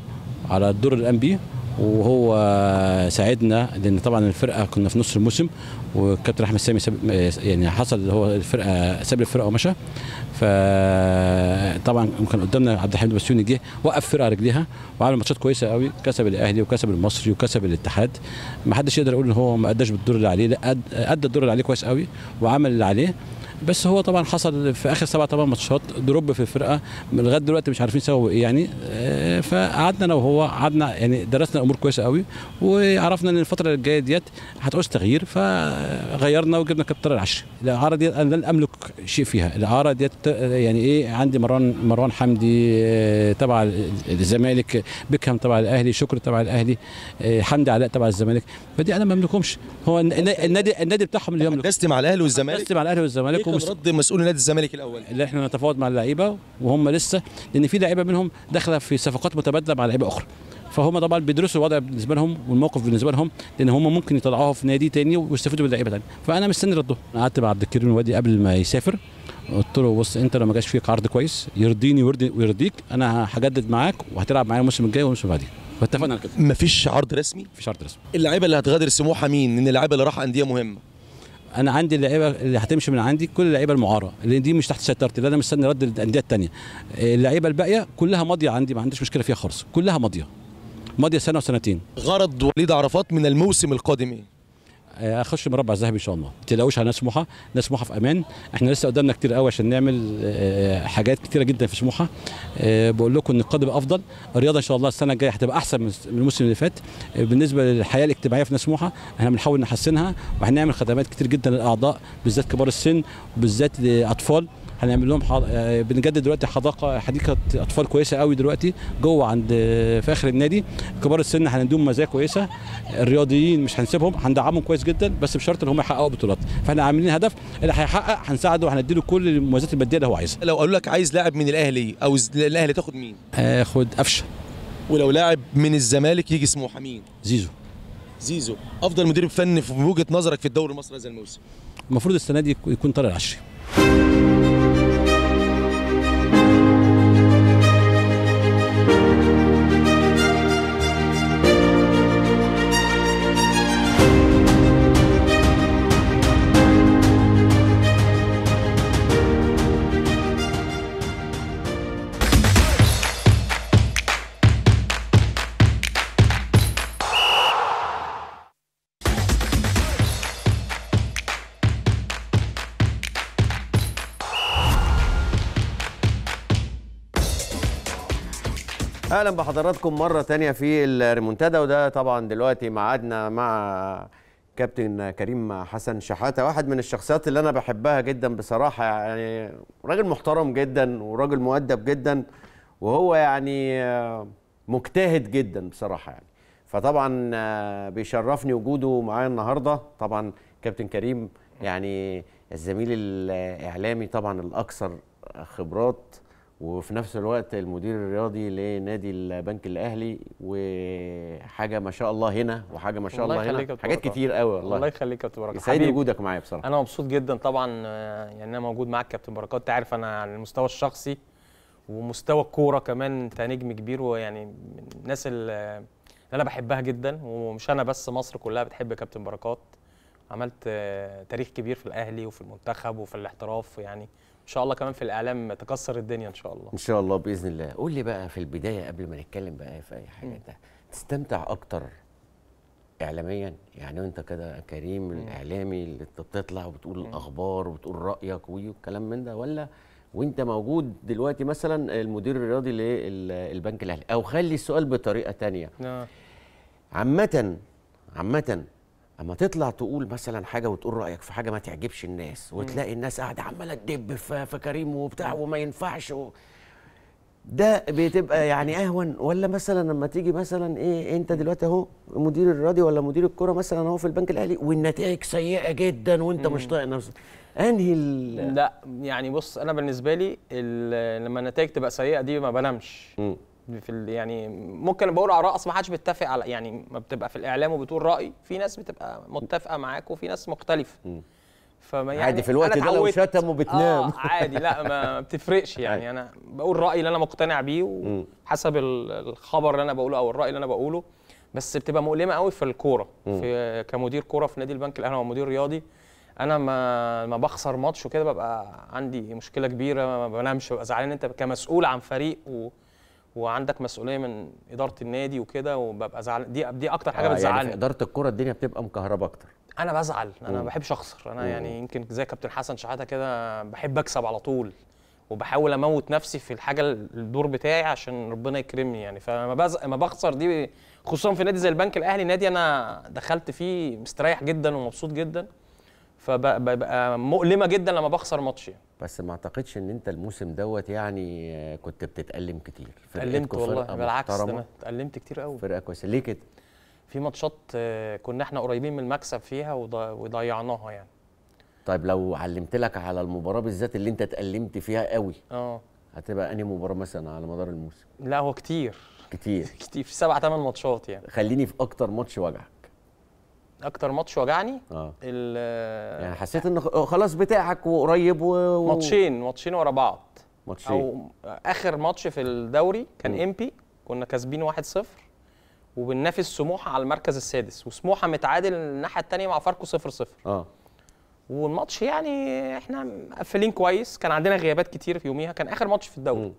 على الدور اللي قام وهو ساعدنا لان طبعا الفرقه كنا في نص الموسم والكابتن احمد سامي سب يعني حصل هو الفرقه ساب الفرقه ومشى فطبعا كان قدامنا عبد الحميد بسيوني جه وقف فرقه رجليها وعمل ماتشات كويسه قوي كسب الاهلي وكسب المصري وكسب الاتحاد ما حدش يقدر يقول ان هو ما اداش بالدور اللي عليه لا ادى الدور اللي عليه كويس قوي وعمل اللي عليه بس هو طبعا حصل في اخر سبع ثمان ماتشات دروب في الفرقه لغايه دلوقتي مش عارفين سوا ايه يعني آه، فقعدنا انا وهو قعدنا يعني درسنا الامور كويسه قوي وعرفنا ان الفتره الجايه ديت هتعوز تغيير فغيرنا وجبنا كابتن العشر الاعاره ديت انا لن املك شيء فيها الاعاره ديت آه، يعني ايه عندي مروان مروان حمدي آه، تبع الزمالك بيكهام تبع الاهلي شكري تبع الاهلي حمدي علاء تبع الزمالك فدي انا ما املكهمش هو النادي النادي بتاعهم اللي يملك مع الاهلي والزمالك مع الاهلي والزمالك يكون رد مسؤول نادي الزمالك الاول اللي احنا نتفاوض مع اللعيبه وهم لسه لان في لعيبه منهم داخله في صفقات متبادله مع لعيبه اخرى فهم طبعا بيدرسوا الوضع بالنسبه لهم والموقف بالنسبه لهم لان هم ممكن يطلعوها في نادي تاني ويستفيدوا من لعيبه تاني فانا مستني رده انا قعدت مع عبد الكريم الوادي قبل ما يسافر قلت له بص انت لو ما جاش فيك عرض كويس يرضيني ويرضيك انا هجدد معاك وهتلعب معايا الموسم الجاي والموسم اللي بعديه فاتفقنا على كده مفيش عرض رسمي مفيش عرض رسمي اللعيبه اللي هتغادر سموحه مين من اللعيبه اللي راح انديه مهمه انا عندي اللعيبه اللي هتمشي من عندي كل اللعيبه المعاره لان دي مش تحت سيطرتي اللي انا مستني رد الانديه الثانيه اللعيبه الباقيه كلها ماضيه عندي ما عنديش مشكله فيها خالص كلها ماضيه ماضيه سنه وسنتين غرض وليد عرفات من الموسم القادم ايه آه، اخش مربع ذهبي ان شاء الله ما تقلقوش على ناس سموحه ناس سموحه في امان احنا لسه قدامنا كتير قوي عشان نعمل آه، آه، حاجات كتيره جدا في سموحه بقول لكم ان القادم افضل الرياضه ان شاء الله السنه الجايه هتبقى احسن من الموسم اللي فات بالنسبه للحياه الاجتماعيه في ناس سموحه احنا بنحاول نحسنها وهنعمل خدمات كتير جدا للاعضاء بالذات كبار السن وبالذات لاطفال هنعمل لهم حض... آه، بنجدد دلوقتي حديقه حديقه اطفال كويسه قوي دلوقتي جوه عند آه، في اخر النادي كبار السن هنديهم مزايا كويسه الرياضيين مش هنسيبهم هندعمهم كويس جدا بس بشرط ان هم يحققوا بطولات فاحنا عاملين هدف اللي هيحقق هنساعده وهندي له كل المميزات الماديه اللي هو عايزها لو قالوا لك عايز لاعب من الاهلي او الاهلي تاخد مين هاخد آه، قفشه ولو لاعب من الزمالك يجي اسمه مين زيزو زيزو افضل مدير فني في وجهه نظرك في الدوري المصري هذا الموسم المفروض السنه دي يكون طارق العشري اهلا بحضراتكم مره تانية في الريمونتادا وده طبعا دلوقتي ميعادنا مع كابتن كريم حسن شحاته واحد من الشخصيات اللي انا بحبها جدا بصراحه يعني راجل محترم جدا وراجل مؤدب جدا وهو يعني مجتهد جدا بصراحه يعني فطبعا بيشرفني وجوده معايا النهارده طبعا كابتن كريم يعني الزميل الاعلامي طبعا الاكثر خبرات وفي نفس الوقت المدير الرياضي لنادي البنك الاهلي وحاجه ما شاء الله هنا وحاجه ما شاء الله, الله هنا حاجات كتير قوي والله الله يخليك يا كابتن بركات سعيد وجودك معايا بصراحه انا مبسوط جدا طبعا يعني انا موجود معاك كابتن بركات انت عارف انا على المستوى الشخصي ومستوى الكوره كمان انت نجم كبير ويعني من الناس اللي انا بحبها جدا ومش انا بس مصر كلها بتحب كابتن بركات عملت تاريخ كبير في الاهلي وفي المنتخب وفي الاحتراف يعني ان شاء الله كمان في الاعلام تكسر الدنيا ان شاء الله ان شاء الله باذن الله قول لي بقى في البدايه قبل ما نتكلم بقى في اي حاجه ده تستمتع اكتر اعلاميا يعني انت كده كريم م. الاعلامي اللي انت بتطلع وبتقول م. الاخبار وبتقول رايك والكلام من ده ولا وانت موجود دلوقتي مثلا المدير الرياضي للبنك الاهلي او خلي السؤال بطريقه ثانيه نعم. عامه عامه اما تطلع تقول مثلا حاجه وتقول رايك في حاجه ما تعجبش الناس وتلاقي الناس قاعده عماله تدب في كريم وبتاع وما ينفعش و... ده بتبقى يعني اهون ولا مثلا لما تيجي مثلا ايه انت دلوقتي اهو مدير الراديو ولا مدير الكوره مثلا اهو في البنك الاهلي والنتائج سيئه جدا وانت مش طايق نفسك انهي لا يعني بص انا بالنسبه لي لما النتائج تبقى سيئه دي ما بنامش في ال... يعني ممكن بقول اراء اصل ما حدش بيتفق على يعني ما بتبقى في الاعلام وبتقول راي في ناس بتبقى متفقه معاك وفي ناس مختلفه فما يعني عادي في الوقت ده لو شتم وبتنام آه عادي لا ما بتفرقش يعني انا بقول رايي اللي انا مقتنع بيه وحسب الخبر اللي انا بقوله او الراي اللي انا بقوله بس بتبقى مؤلمه قوي في الكوره في كمدير كوره في نادي البنك الاهلي ومدير رياضي انا ما ما بخسر ماتش وكده ببقى عندي مشكله كبيره ما بنامش ببقى زعلان انت كمسؤول عن فريق و وعندك مسؤوليه من اداره النادي وكده وببقى زعلان دي دي اكتر حاجه آه يعني بتزعلني يعني في اداره الكوره الدنيا بتبقى مكهربه اكتر انا بزعل انا ما بحبش اخسر انا مم. يعني يمكن زي كابتن حسن شحاته كده بحب اكسب على طول وبحاول اموت نفسي في الحاجه الدور بتاعي عشان ربنا يكرمني يعني فما بز... ما بخسر دي خصوصا في نادي زي البنك الاهلي نادي انا دخلت فيه مستريح جدا ومبسوط جدا فببقى مؤلمه جدا لما بخسر ماتش يعني. بس ما اعتقدش ان انت الموسم دوت يعني كنت بتتالم كتير اتالمت والله بالعكس انا اتالمت كتير قوي فرقه كويسه ليه كده في ماتشات آه، كنا احنا قريبين من المكسب فيها وضيعناها يعني طيب لو علمت لك على المباراه بالذات اللي انت اتالمت فيها قوي اه هتبقى انهي مباراه مثلا على مدار الموسم لا هو كتير كتير كتير في سبع ثمان ماتشات يعني خليني في اكتر ماتش وجعك اكتر ماتش وجعني اه يعني حسيت ان خلاص بتاعك وقريب و... ماتشين ماتشين ورا بعض ماتشين او اخر ماتش في الدوري كان بي كنا كاسبين 1-0 وبننافس سموحه على المركز السادس وسموحه متعادل الناحيه الثانيه مع فاركو 0-0 اه والماتش يعني احنا مقفلين كويس كان عندنا غيابات كتير في يوميها كان اخر ماتش في الدوري م.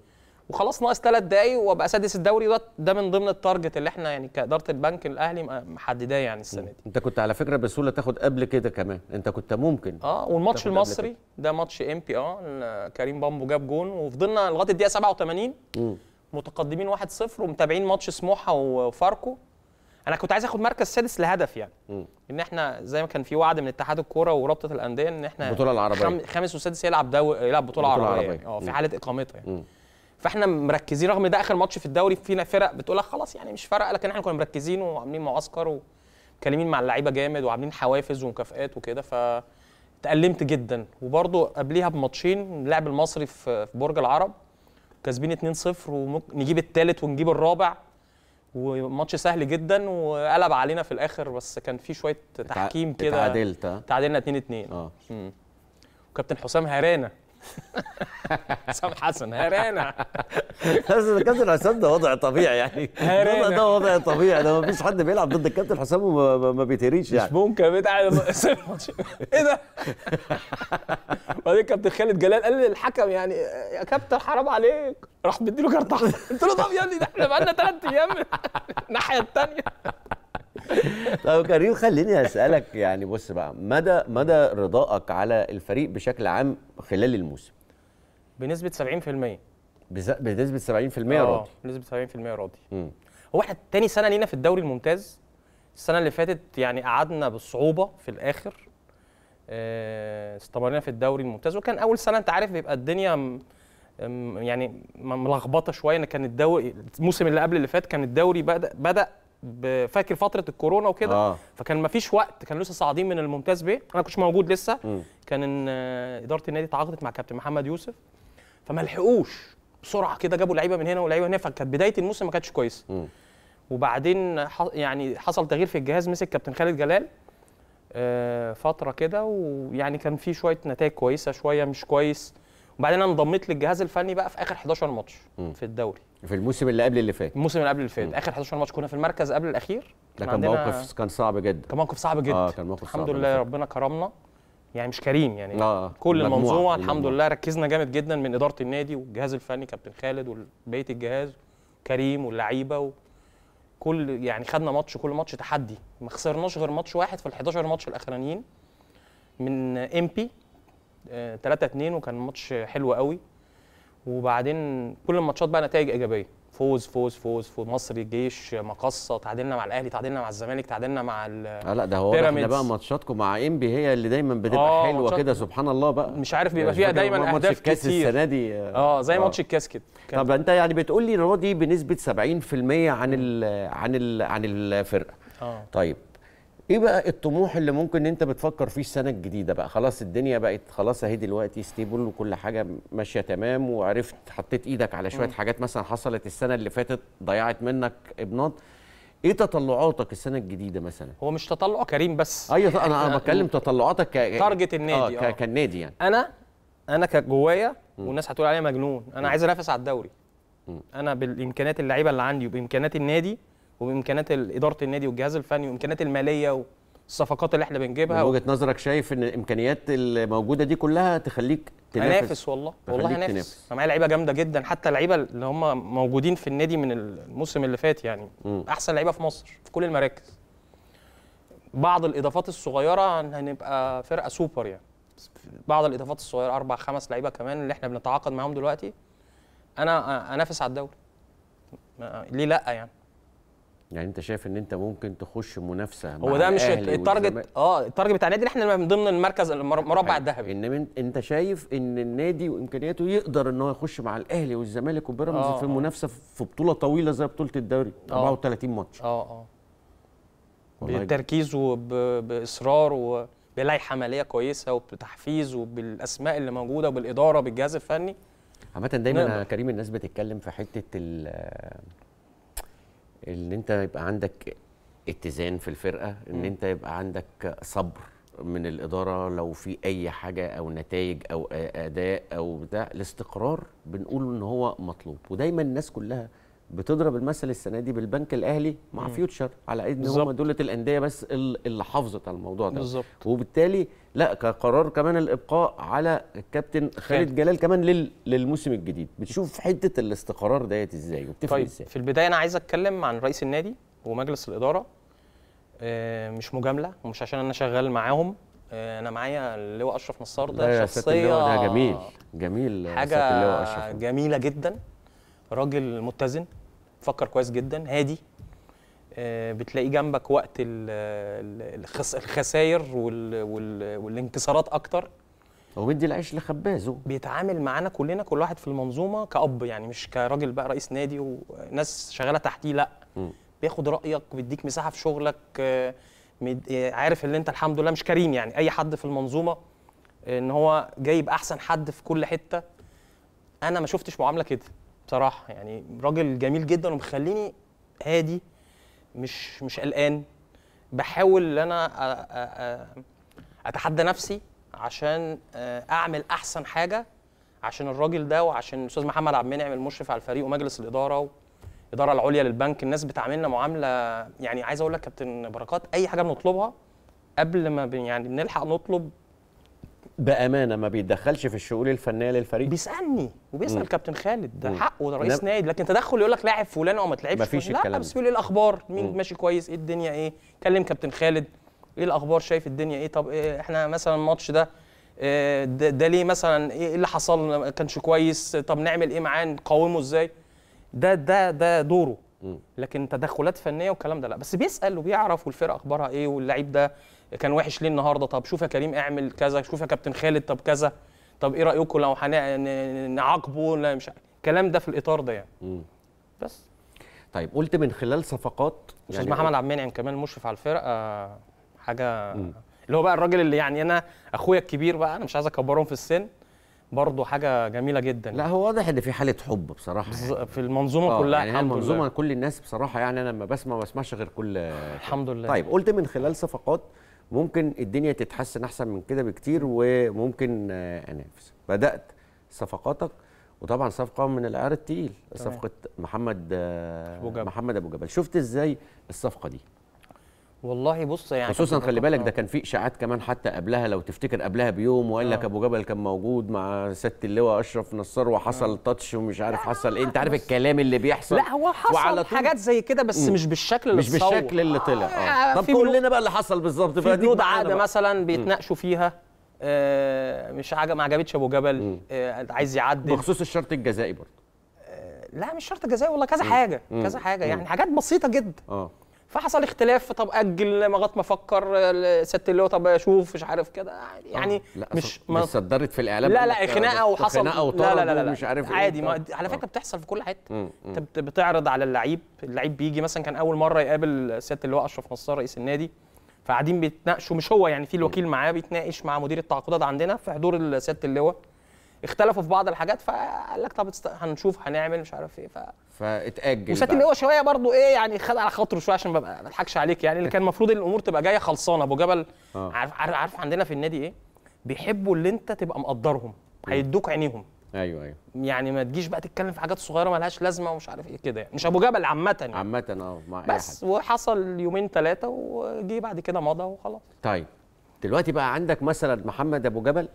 وخلاص ناقص ثلاث دقايق وابقى سادس الدوري ده ده من ضمن التارجت اللي احنا يعني كاداره البنك الاهلي محدداه يعني السنه دي انت كنت على فكره بسهوله تاخد قبل كده كمان انت كنت ممكن اه والماتش المصري ده ماتش ام بي اه كريم بامبو جاب جون وفضلنا لغايه الدقيقه 87 م. متقدمين 1-0 ومتابعين ماتش سموحه وفاركو انا كنت عايز اخد مركز سادس لهدف يعني م. ان احنا زي ما كان في وعد من اتحاد الكوره ورابطه الانديه ان احنا البطوله العربيه خامس وسادس يلعب دو... يلعب بطوله, بطولة عربيه, عربية. يعني. اه في حاله اقامتها يعني م. فاحنا مركزين رغم ده اخر ماتش في الدوري فينا فرق بتقول لك خلاص يعني مش فارقه لكن احنا كنا مركزين وعاملين معسكر ومتكلمين مع اللعيبه جامد وعاملين حوافز ومكافئات وكده ف تألمت جدا وبرضه قبليها بماتشين لعب المصري في برج العرب كاسبين 2-0 وممكن نجيب الثالث ونجيب الرابع وماتش سهل جدا وقلب علينا في الاخر بس كان في شويه تحكيم كده تعادلت اه. تعادلنا 2 2 اه وكابتن حسام هرانا حسام حسن هرانا بس كابتن حسام ده وضع طبيعي يعني ده وضع طبيعي ده ما فيش حد بيلعب ضد الكابتن حسام وما بيتهريش يعني مش ممكن بتاع ايه ده؟ وبعدين كابتن خالد جلال قال للحكم يعني يا كابتن حرام عليك راح مديله كارت احمر قلت له طب يا ابني ده احنا بقالنا ثلاث ايام الناحيه الثانيه طب كريم خليني اسالك يعني بص بقى مدى مدى رضاك على الفريق بشكل عام خلال الموسم بنسبه 70% بز... بنسبه 70% آه، راضي بنسبه 70% راضي هو احنا تاني سنه لينا في الدوري الممتاز السنه اللي فاتت يعني قعدنا بالصعوبه في الاخر آه، استمرينا في الدوري الممتاز وكان اول سنه انت عارف بيبقى الدنيا يعني ملخبطه شويه ان كان الدوري الموسم اللي قبل اللي فات كان الدوري بدا بدا فاكر فتره الكورونا وكده آه. فكان مفيش وقت كان لسه صاعدين من الممتاز بيه انا كنتش موجود لسه م. كان اداره النادي تعاقدت مع كابتن محمد يوسف فما لحقوش بسرعه كده جابوا لعيبه من هنا ولعيبه هنا فكانت بدايه الموسم ما كانتش كويسه وبعدين يعني حصل تغيير في الجهاز مسك كابتن خالد جلال آه، فتره كده ويعني كان في شويه نتائج كويسه شويه مش كويس وبعدين انا انضميت للجهاز الفني بقى في اخر 11 ماتش في الدوري في الموسم اللي قبل اللي فات الموسم اللي قبل اللي فات اخر 11 ماتش كنا في المركز قبل الاخير ده كان موقف كان صعب جدا كان موقف صعب جدا اه كان موقف الحمد صعب الحمد لله ربنا كرمنا يعني مش كريم يعني آه. كل المنظومه الحمد لله ركزنا جامد جدا من اداره النادي والجهاز الفني كابتن خالد وبقيه الجهاز كريم واللعيبه وكل يعني خدنا ماتش كل ماتش تحدي ما خسرناش غير ماتش واحد في ال 11 ماتش الاخرانيين من امبي 3 2 وكان ماتش حلو قوي وبعدين كل الماتشات بقى نتائج ايجابيه فوز فوز فوز فوز مصري الجيش مقصه تعادلنا مع الاهلي تعادلنا مع الزمالك تعادلنا مع ال آه، لا ده هو احنا بقى ماتشاتكم مع انبي هي اللي دايما بتبقى آه حلوه كده سبحان الله بقى مش عارف يعني بيبقى فيها دايما اهداف ماتش الكاس كتير. السنه دي اه, زي آه. ماتش الكاس كده طب انت يعني بتقول لي دي بنسبه 70% عن ال عن ال عن الفرقه آه. طيب ايه بقى الطموح اللي ممكن انت بتفكر فيه السنه الجديده بقى خلاص الدنيا بقت خلاص اهي دلوقتي ستيبل وكل حاجه ماشيه تمام وعرفت حطيت ايدك على شويه حاجات مثلا حصلت السنه اللي فاتت ضيعت منك ابنات ايه تطلعاتك السنه الجديده مثلا هو مش تطلع كريم بس ايوه انا انا بتكلم تطلعاتك ك تارجت النادي آه،, اه كالنادي يعني انا انا كجوايا والناس هتقول عليا مجنون انا م. عايز انافس على الدوري م. انا بالامكانيات اللعيبه اللي عندي وبامكانيات النادي وبامكانيات اداره النادي والجهاز الفني وامكانيات الماليه والصفقات اللي احنا بنجيبها من وجهه نظرك شايف ان الامكانيات الموجوده دي كلها تخليك تنافس هنافس والله والله هنافس انا معايا لعيبه جامده جدا حتى اللعيبه اللي هم موجودين في النادي من الموسم اللي فات يعني م. احسن لعيبه في مصر في كل المراكز بعض الاضافات الصغيره هنبقى فرقه سوبر يعني بعض الاضافات الصغيره اربع خمس لعيبه كمان اللي احنا بنتعاقد معاهم دلوقتي انا انافس على الدوري ليه لا يعني يعني انت شايف ان انت ممكن تخش منافسه هو ده مش التارجت اه التارجت بتاع النادي احنا من ضمن المركز المربع الذهبي انما انت شايف ان النادي وامكانياته يقدر ان هو يخش مع الاهلي والزمالك وبيراميدز آه في آه. منافسه في بطوله طويله زي بطوله الدوري آه 34 ماتش اه اه بتركيز وباصرار وبلائحه ماليه كويسه وبتحفيز وبالاسماء اللي موجوده وبالاداره وبالجهاز الفني عامه دايما يا كريم الناس بتتكلم في حته ان انت يبقى عندك اتزان في الفرقه ان انت يبقى عندك صبر من الاداره لو في اي حاجه او نتائج او اداء او بتاع الاستقرار بنقول ان هو مطلوب ودايما الناس كلها بتضرب المثل السنه دي بالبنك الاهلي مع مم. فيوتشر على ان هم دولة الانديه بس اللي حافظت على الموضوع ده بالزبط. وبالتالي لا كقرار كمان الابقاء على الكابتن خالد جلال كمان لل... للموسم الجديد بتشوف حته الاستقرار ديت ازاي وبتفهم طيب ازاي في البدايه انا عايز اتكلم عن رئيس النادي ومجلس الاداره آه، مش مجامله ومش عشان انا شغال معاهم آه، انا معايا اللواء اشرف نصار ده شخصيه ده جميل جميل حاجه جميله جدا راجل متزن فكر كويس جدا هادي آه، بتلاقي جنبك وقت الخساير والانكسارات اكتر هو العيش لخبازه بيتعامل معانا كلنا كل واحد في المنظومه كأب يعني مش كراجل بقى رئيس نادي وناس شغاله تحتيه لا م. بياخد رايك بيديك مساحه في شغلك آه، آه، عارف ان انت الحمد لله مش كريم يعني اي حد في المنظومه ان هو جايب احسن حد في كل حته انا ما شفتش معامله كده بصراحه يعني راجل جميل جدا ومخليني هادي مش مش قلقان بحاول ان انا اتحدى نفسي عشان آه، اعمل احسن حاجه عشان الراجل ده وعشان الاستاذ محمد عبد المنعم المشرف على الفريق ومجلس الاداره والاداره العليا للبنك الناس بتعاملنا معامله يعني عايز اقول لك كابتن بركات اي حاجه بنطلبها قبل ما يعني بنلحق نطلب بامانه ما بيتدخلش في الشؤون الفنيه للفريق بيسالني وبيسال كابتن خالد ده حقه ده رئيس نعم. نادي لكن تدخل يقول لك لاعب فلان او ما تلعبش مفيش لا الكلام بس بيقول ايه الاخبار مين ماشي كويس ايه الدنيا ايه كلم كابتن خالد ايه الاخبار شايف الدنيا ايه طب إيه احنا مثلا الماتش ده إيه ده, ده ليه مثلا إيه،, ايه اللي حصل ما كانش كويس طب نعمل ايه معاه نقاومه ازاي ده ده ده دوره لكن تدخلات فنيه والكلام ده لا بس بيسال وبيعرف والفرقه اخبارها ايه واللعيب ده كان وحش ليه النهارده طب شوف يا كريم اعمل كذا شوف يا كابتن خالد طب كذا طب ايه رايكم لو نعاقبه لا مش الكلام ده في الاطار ده يعني مم. بس طيب قلت من خلال صفقات استاذ يعني محمد عبد المنعم كمان مشرف على الفرقه آه، حاجه مم. اللي هو بقى الراجل اللي يعني انا اخويا الكبير بقى انا مش عايز اكبرهم في السن برضه حاجه جميله جدا لا هو واضح ان في حاله حب بصراحه يعني في المنظومه آه، كلها يعني الحمد المنظومه لله. كل الناس بصراحه يعني انا لما بسمع ما بسمعش غير كل الحمد لله طيب قلت من خلال صفقات ممكن الدنيا تتحسن احسن من كده بكتير وممكن آه، انافس بدات صفقاتك وطبعا صفقه من العيار التقيل صفقه محمد آه، محمد ابو جبل شفت ازاي الصفقه دي والله بص يعني خصوصا خلي بالك ده كان في اشاعات كمان حتى قبلها لو تفتكر قبلها بيوم وقال لك آه. ابو جبل كان موجود مع سياده اللواء اشرف نصار وحصل تاتش آه. ومش عارف حصل ايه انت عارف الكلام اللي بيحصل لا هو حصل وعلى حاجات زي كده بس مش بالشكل اللي مش بالشكل اللي طلع اه, آه. طب قول لنا بقى اللي حصل بالظبط في بنود عاده مثلا بيتناقشوا فيها آه مش حاجه ما عجبتش ابو جبل آه عايز يعدل بخصوص الشرط الجزائي برضه آه لا مش شرط جزائي والله كذا حاجه كذا حاجه يعني حاجات بسيطه جدا اه فحصل اختلاف طب اجل لغايه ما افكر ست اللي هو طب اشوف مش عارف كده يعني آه، لا مش ما صدرت في الاعلام لا لا خناقه آه، وحصل خناقه وطرد لا لا لا, لا, مش عارف إيه. عادي إيه ما على فكره آه. بتحصل في كل حته انت بتعرض على اللعيب اللعيب بيجي مثلا كان اول مره يقابل ست اللي هو اشرف نصار رئيس النادي فقاعدين بيتناقشوا مش هو يعني في الوكيل معاه بيتناقش مع مدير التعاقدات عندنا في حضور الست اللواء اختلفوا في بعض الحاجات فقال لك طب است... هنشوف هنعمل مش عارف ايه ف فاتاجل وساتم هو شويه برضو ايه يعني خد على خاطره شويه عشان ما اضحكش عليك يعني اللي كان المفروض الامور تبقى جايه خلصانه ابو جبل آه. عارف, عارف عارف عندنا في النادي ايه بيحبوا اللي انت تبقى مقدرهم هيدوك عينيهم ايوه ايوه يعني ما تجيش بقى تتكلم في حاجات صغيره مالهاش لازمه ومش عارف ايه كده يعني مش ابو جبل عامه يعني عامه اه مع بس وحصل يومين ثلاثه وجي بعد كده مضى وخلاص طيب دلوقتي بقى عندك مثلا محمد ابو جبل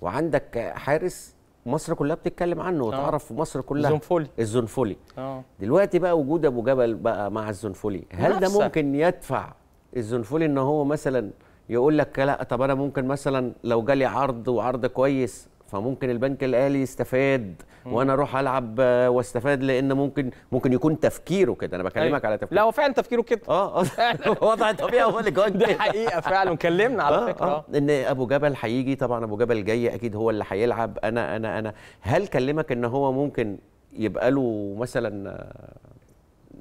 وعندك حارس مصر كلها بتتكلم عنه آه. وتعرف مصر كلها الزنفولي الزنفولي أوه. دلوقتي بقى وجود ابو جبل بقى مع الزنفولي هل ده ممكن يدفع الزنفولي ان هو مثلا يقول لك لا طب انا ممكن مثلا لو جالي عرض وعرض كويس فممكن البنك الاهلي يستفاد وانا اروح العب آه، واستفاد لان ممكن ممكن يكون تفكيره كده انا بكلمك أي. أيوة. على تفكيره لا هو فعلا تفكيره كده اه اه وضع الطبيعه هو اللي جوه دي حقيقه فعلا كلمنا على آه فكره آه. ان ابو جبل هيجي طبعا ابو جبل جاي اكيد هو اللي هيلعب انا انا انا هل كلمك ان هو ممكن يبقى له مثلا آه،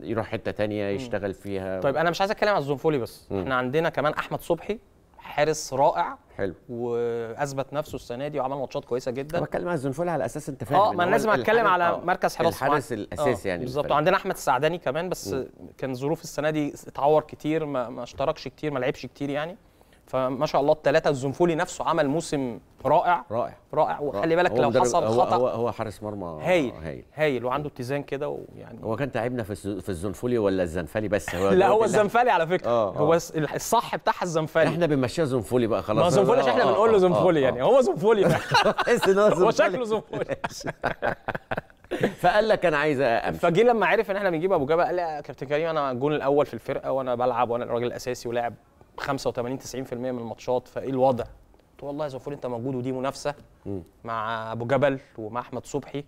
يروح حته تانية يشتغل فيها طيب انا مش عايز اتكلم على الزنفولي بس مم. احنا عندنا كمان احمد صبحي حارس رائع حلو واثبت نفسه السنه دي وعمل ماتشات كويسه جدا انا بتكلم عن زنفول على اساس انت فاهم اه ما انا لازم اتكلم على آه مركز حراس الحارس الاساسي آه، يعني بالظبط وعندنا احمد السعداني كمان بس م. كان ظروف السنه دي اتعور كتير ما, ما اشتركش كتير ما لعبش كتير يعني فما شاء الله الثلاثه الزنفولي نفسه عمل موسم رائع رائع رائع وخلي بالك لو حصل خطا هو هو حارس مرمى هايل هايل هايل وعنده اتزان كده ويعني هو كان تعبنا في في الزنفولي ولا الزنفالي بس هو لا هو الزنفالي على فكره آه آه. هو الصح بتاعها الزنفالي احنا بنمشيها زنفولي بقى خلاص ما زنفولي احنا آه، آه، بنقول له آه، زنفولي يعني هو زنفولي تحس ان هو زنفولي هو شكله زنفولي فقال لك انا عايز امشي فجه لما عرف ان احنا بنجيب ابو جبل قال لي يا كابتن كريم انا الجون الاول في الفرقه وانا بلعب وانا الراجل الاساسي ولاعب 85 90% من الماتشات فايه الوضع؟ قلت والله يا زوفور انت موجود ودي منافسه مع ابو جبل ومع احمد صبحي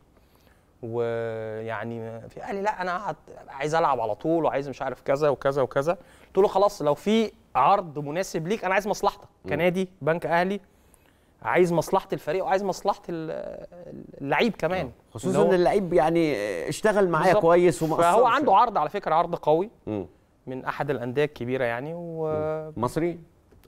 ويعني في قال لي لا انا عايز العب على طول وعايز مش عارف كذا وكذا وكذا قلت له خلاص لو في عرض مناسب ليك انا عايز مصلحتك كنادي بنك اهلي عايز مصلحه الفريق وعايز مصلحه اللعيب كمان خصوصا ان اللعيب يعني اشتغل معايا كويس وما فهو عنده عرض على فكره عرض قوي م. من احد الانديه الكبيره يعني و مصري؟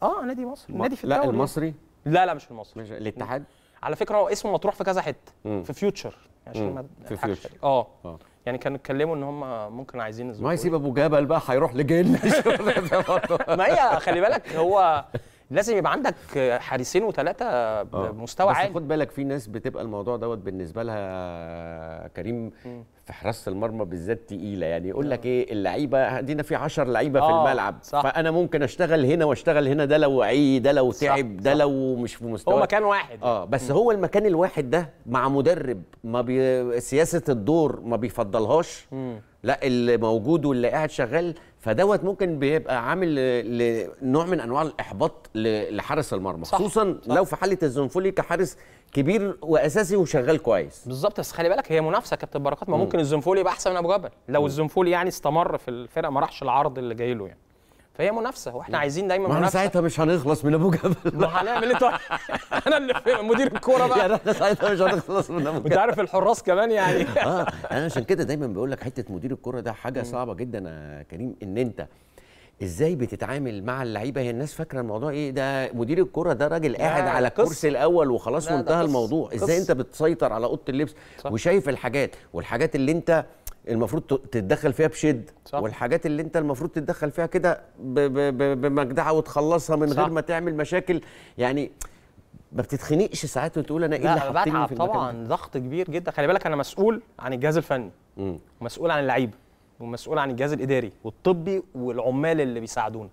اه نادي مصر نادي في لا المصري؟ لا لا مش المصري مش الاتحاد؟ على فكره هو اسمه مطروح في كذا حته في فيوتشر يعني عشان ما في فيوتشر آه. اه يعني كانوا اتكلموا ان هم ممكن عايزين الظهور ما يسيب ابو جبل بقى هيروح لجيل ما هي خلي بالك هو لازم يبقى عندك حارسين وثلاثه آه. بمستوى عالي بس خد بالك في ناس بتبقى الموضوع دوت بالنسبه لها كريم م. في حراسه المرمى بالذات تقيله يعني يقول لك ايه اللعيبه دينا في 10 لعيبه في آه، الملعب صح. فانا ممكن اشتغل هنا واشتغل هنا ده لو عي ده لو تعب ده لو مش في مستوى هو مكان واحد اه بس م. هو المكان الواحد ده مع مدرب ما بي... سياسه الدور ما بيفضلهاش م. لا اللي موجود واللي قاعد شغال فدوت ممكن بيبقى عامل نوع من انواع الاحباط لحارس المرمى خصوصا لو في حاله الزنفولي كحارس كبير واساسي وشغال كويس بالظبط بس خلي بالك هي منافسه كابتن بركات ما ممكن الزنفولي يبقى احسن من ابو جبل لو الزنفولي يعني استمر في الفرقه ما راحش العرض اللي جاي له يعني فهي منافسه واحنا عايزين دايما منافسه احنا ساعتها مش هنخلص من ابو جبل ما هنعمل ايه طيب؟ انا اللي مدير الكوره بقى يعني احنا ساعتها مش هنخلص من ابو جبل انت عارف الحراس كمان يعني اه يعني انا عشان كده دايما بقول لك حته مدير الكوره ده حاجه صعبه جدا يا كريم ان انت ازاي بتتعامل مع اللعيبه هي الناس فاكره الموضوع ايه ده مدير الكره ده راجل قاعد على الكرسي الاول وخلاص وانتهى الموضوع ازاي انت بتسيطر على اوضه اللبس صح. وشايف الحاجات والحاجات اللي انت المفروض تتدخل فيها بشد صح. والحاجات اللي انت المفروض تتدخل فيها كده بمجدعه وتخلصها من صح. غير ما تعمل مشاكل يعني ما بتتخنقش ساعات وتقول انا ايه اللي حاطيني في طبعا ضغط كبير جدا خلي بالك انا مسؤول عن الجهاز الفني م. ومسؤول عن اللعيبه ومسؤول عن الجهاز الاداري والطبي والعمال اللي بيساعدونا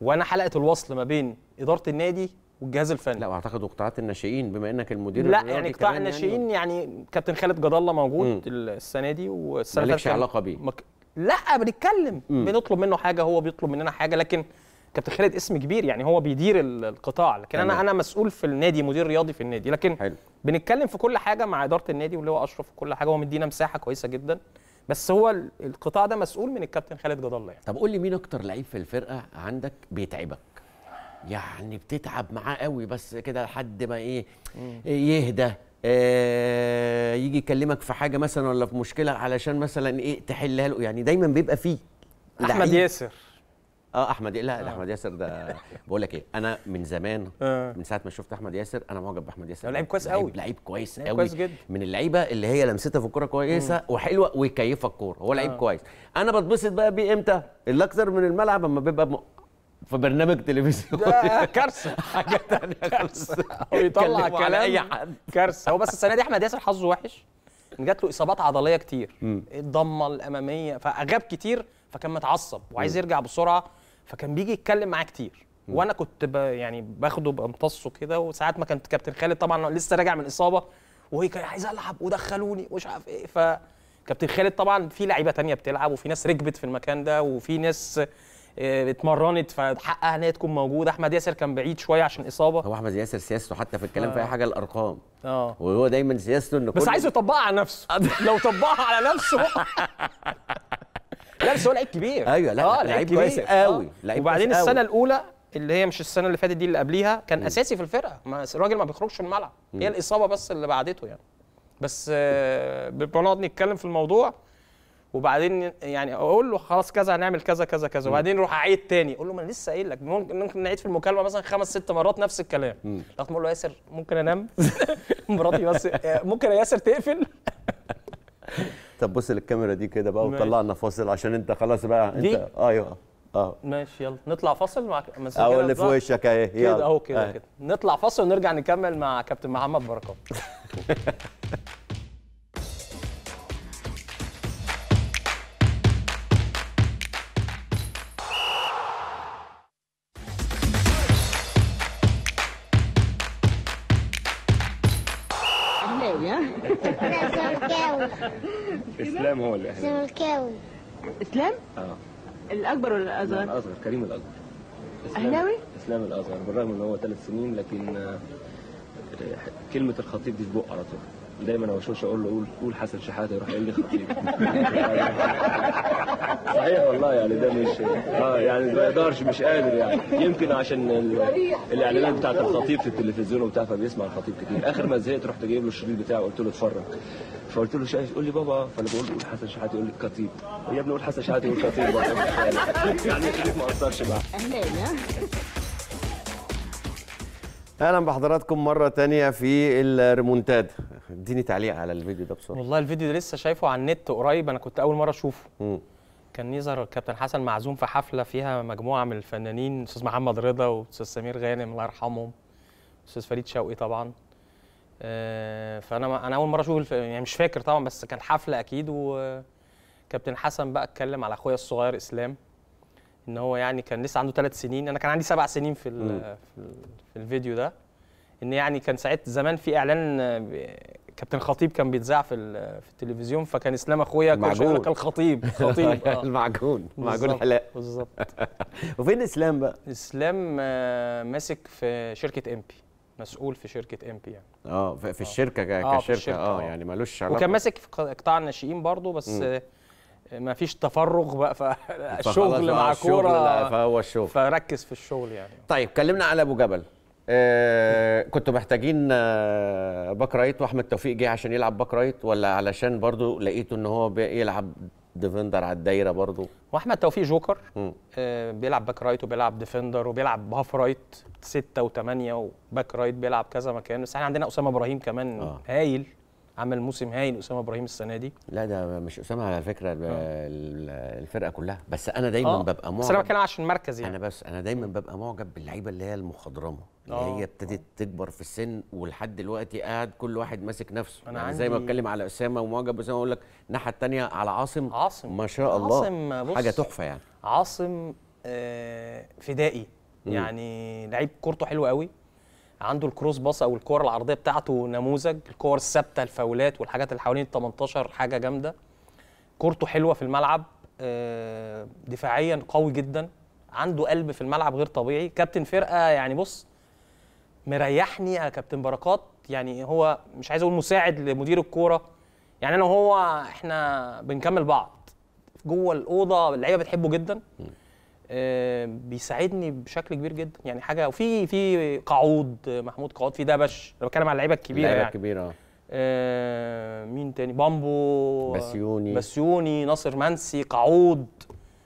وانا حلقه الوصل ما بين اداره النادي والجهاز الفني لا واعتقد وقطاعات الناشئين بما انك المدير لا يعني قطاع يعني. الناشئين يعني, يعني كابتن خالد جد الله موجود مم. السنه دي والسنه اللي مالكش علاقه بيه مك... لا بنتكلم بنطلب منه حاجه هو بيطلب مننا حاجه لكن كابتن خالد اسم كبير يعني هو بيدير القطاع لكن انا انا مسؤول في النادي مدير رياضي في النادي لكن حلو. بنتكلم في كل حاجه مع اداره النادي واللي هو اشرف في كل حاجه هو مدينا مساحه كويسه جدا بس هو القطاع ده مسؤول من الكابتن خالد جد الله يعني. طب قول لي مين اكتر لعيب في الفرقه عندك بيتعبك يعني بتتعب معاه قوي بس كده لحد ما ايه يهدى آه، يجي يكلمك في حاجه مثلا ولا في مشكله علشان مثلا ايه تحلها له يعني دايما بيبقى فيه احمد ياسر اه احمد لا آه. احمد ياسر ده بقول لك ايه انا من زمان آه. من ساعه ما شفت احمد ياسر انا معجب باحمد ياسر لعيب كويس قوي لعيب كويس قوي كويس جدا من اللعيبه اللي هي لمستها في الكوره كويسه وحلوه ويكيفك الكوره هو لعيب آه. كويس انا بتبسط بقى بيه امتى الاكثر من الملعب اما بيبقى في برنامج تلفزيون كارثه حاجه ثانيه كارثه ويطلع كلام على اي حد كارثه هو بس السنه دي احمد ياسر حظه وحش ان جات له اصابات عضليه كتير الضمه الاماميه فاغاب كتير فكان متعصب وعايز يرجع بسرعه فكان بيجي يتكلم معاه كتير وانا كنت ب... يعني باخده بامتصه كده وساعات ما كانت كابتن خالد طبعا لسه راجع من اصابه وهي كان عايز العب ودخلوني ومش عارف ايه فكابتن خالد طبعا في لعيبه تانية بتلعب وفي ناس ركبت في المكان ده وفي ناس آه، اتمرنت فحقها ان هي تكون موجوده احمد ياسر كان بعيد شويه عشان اصابه هو احمد ياسر سياسته حتى في الكلام في اي آه. حاجه الارقام اه وهو دايما سياسته ان بس عايز يطبقها على نفسه لو طبقها على نفسه لا بس هو لعيب كبير ايوه لا آه لعيب كويس قوي لعيب آه. وبعدين السنه الاولى اللي هي مش السنه اللي فاتت دي اللي قبليها كان م. اساسي في الفرقه ما الراجل ما بيخرجش الملعب هي الاصابه بس اللي بعدته يعني بس بنقعد نتكلم في الموضوع وبعدين يعني اقول له خلاص كذا هنعمل كذا كذا كذا وبعدين اروح اعيد تاني اقول له ما انا لسه قايل لك ممكن ممكن نعيد في المكالمه مثلا خمس ست مرات نفس الكلام لغايه ما اقول له ياسر ممكن انام مراتي بس آه، ممكن ياسر تقفل طب بص للكاميرا دي كده بقى وطلع لنا فاصل عشان انت خلاص بقى انت دي؟ ايوه اه ماشي يلا نطلع فاصل مع او اللي في وشك اهي كده اهو كده آه. كده نطلع فاصل ونرجع نكمل مع كابتن محمد بركات اهلاوي ها؟ لا زملكاوي اسلام هو اللي اهلاوي زملكاوي اسلام؟ اه الاكبر ولا الاصغر؟ الاصغر كريم الاكبر اهلاوي؟ اسلام الاصغر بالرغم ان هو ثلاث سنين لكن آه، كلمه الخطيب دي في بقه على طول دايما اوشوش اقول له قول قول حسن شحاته يروح يقول لي خطيب صحيح والله يعني ده مش اه يعني ما يقدرش مش قادر يعني يمكن عشان الاعلانات بتاعت الخطيب في التلفزيون وبتاع فبيسمع الخطيب كتير اخر ما زهقت رحت جايب له الشريط بتاعه قلت له اتفرج فقلت له شايف قول لي بابا فانا بقول قول حسن شحاته يقول لي خطيب يا ابني قول حسن شحاته يقول خطيب يعني الشريط ما اثرش معاه اهلا بحضراتكم مره تانية في الريمونتاد اديني تعليق على الفيديو ده بسرعه والله الفيديو ده لسه شايفه على النت قريب انا كنت اول مره اشوفه كان يظهر الكابتن حسن معزوم في حفله فيها مجموعه من الفنانين استاذ محمد رضا واستاذ سمير غانم الله يرحمهم استاذ فريد شوقي طبعا آه فانا انا اول مره اشوف الف... يعني مش فاكر طبعا بس كان حفله اكيد وكابتن حسن بقى اتكلم على اخويا الصغير اسلام ان هو يعني كان لسه عنده ثلاث سنين انا كان عندي سبع سنين في في, في الفيديو ده ان يعني كان ساعات زمان في اعلان كابتن خطيب كان بيتذاع في في التلفزيون فكان اسلام اخويا كان يقول الخطيب خطيب آه. المعجون معجون حلاق بالظبط وفين اسلام بقى؟ اسلام آه، ماسك في شركه امبي مسؤول في شركه امبي يعني اه في, آه. آه، الشركه آه. كشركه اه, في الشركة. آه يعني ملوش علاقه وكان ماسك في قطاع الناشئين برضه بس م. ما فيش تفرغ بقى فالشغل مع كوره فهو الشغل فركز في الشغل يعني طيب كلمنا على ابو جبل آه كنتوا محتاجين آه باك رايت واحمد توفيق جه عشان يلعب باك رايت ولا علشان برضو لقيته ان هو بيلعب ديفندر على الدايره برضو واحمد توفيق جوكر آه بيلعب باك رايت وبيلعب ديفندر وبيلعب هاف رايت ستة وثمانية وباك رايت بيلعب كذا مكان بس احنا عندنا اسامه ابراهيم كمان آه. هايل عمل موسم هايل اسامه ابراهيم السنه دي لا ده مش اسامه على فكره آه. الفرقه كلها بس انا دايما أوه. ببقى معجب بس انا بتكلم عشان المركز يعني انا بس انا دايما ببقى معجب باللعيبه اللي هي المخضرمه اللي آه. هي ابتدت تكبر في السن ولحد دلوقتي قاعد كل واحد ماسك نفسه أنا يعني عندي... زي ما بتكلم على اسامه ومعجب باسامه اقول لك الناحيه الثانيه على عاصم عاصم ما شاء الله عاصم بص حاجه تحفه يعني عاصم آه فدائي يعني لعيب كورته حلوه قوي عنده الكروس باص او الكور العرضيه بتاعته نموذج الكور الثابته الفاولات والحاجات اللي حوالين ال 18 حاجه جامده كورته حلوه في الملعب آه، دفاعيا قوي جدا عنده قلب في الملعب غير طبيعي كابتن فرقه يعني بص مريحني يا كابتن بركات يعني هو مش عايز اقول مساعد لمدير الكوره يعني انا وهو احنا بنكمل بعض جوه الاوضه اللعيبه بتحبه جدا آه، بيساعدني بشكل كبير جدا يعني حاجه وفي في قعود محمود قعود في دبش انا بتكلم على اللعيبه الكبيره يعني كبيره آه. آه مين تاني بامبو بسيوني بسيوني ناصر منسي قعود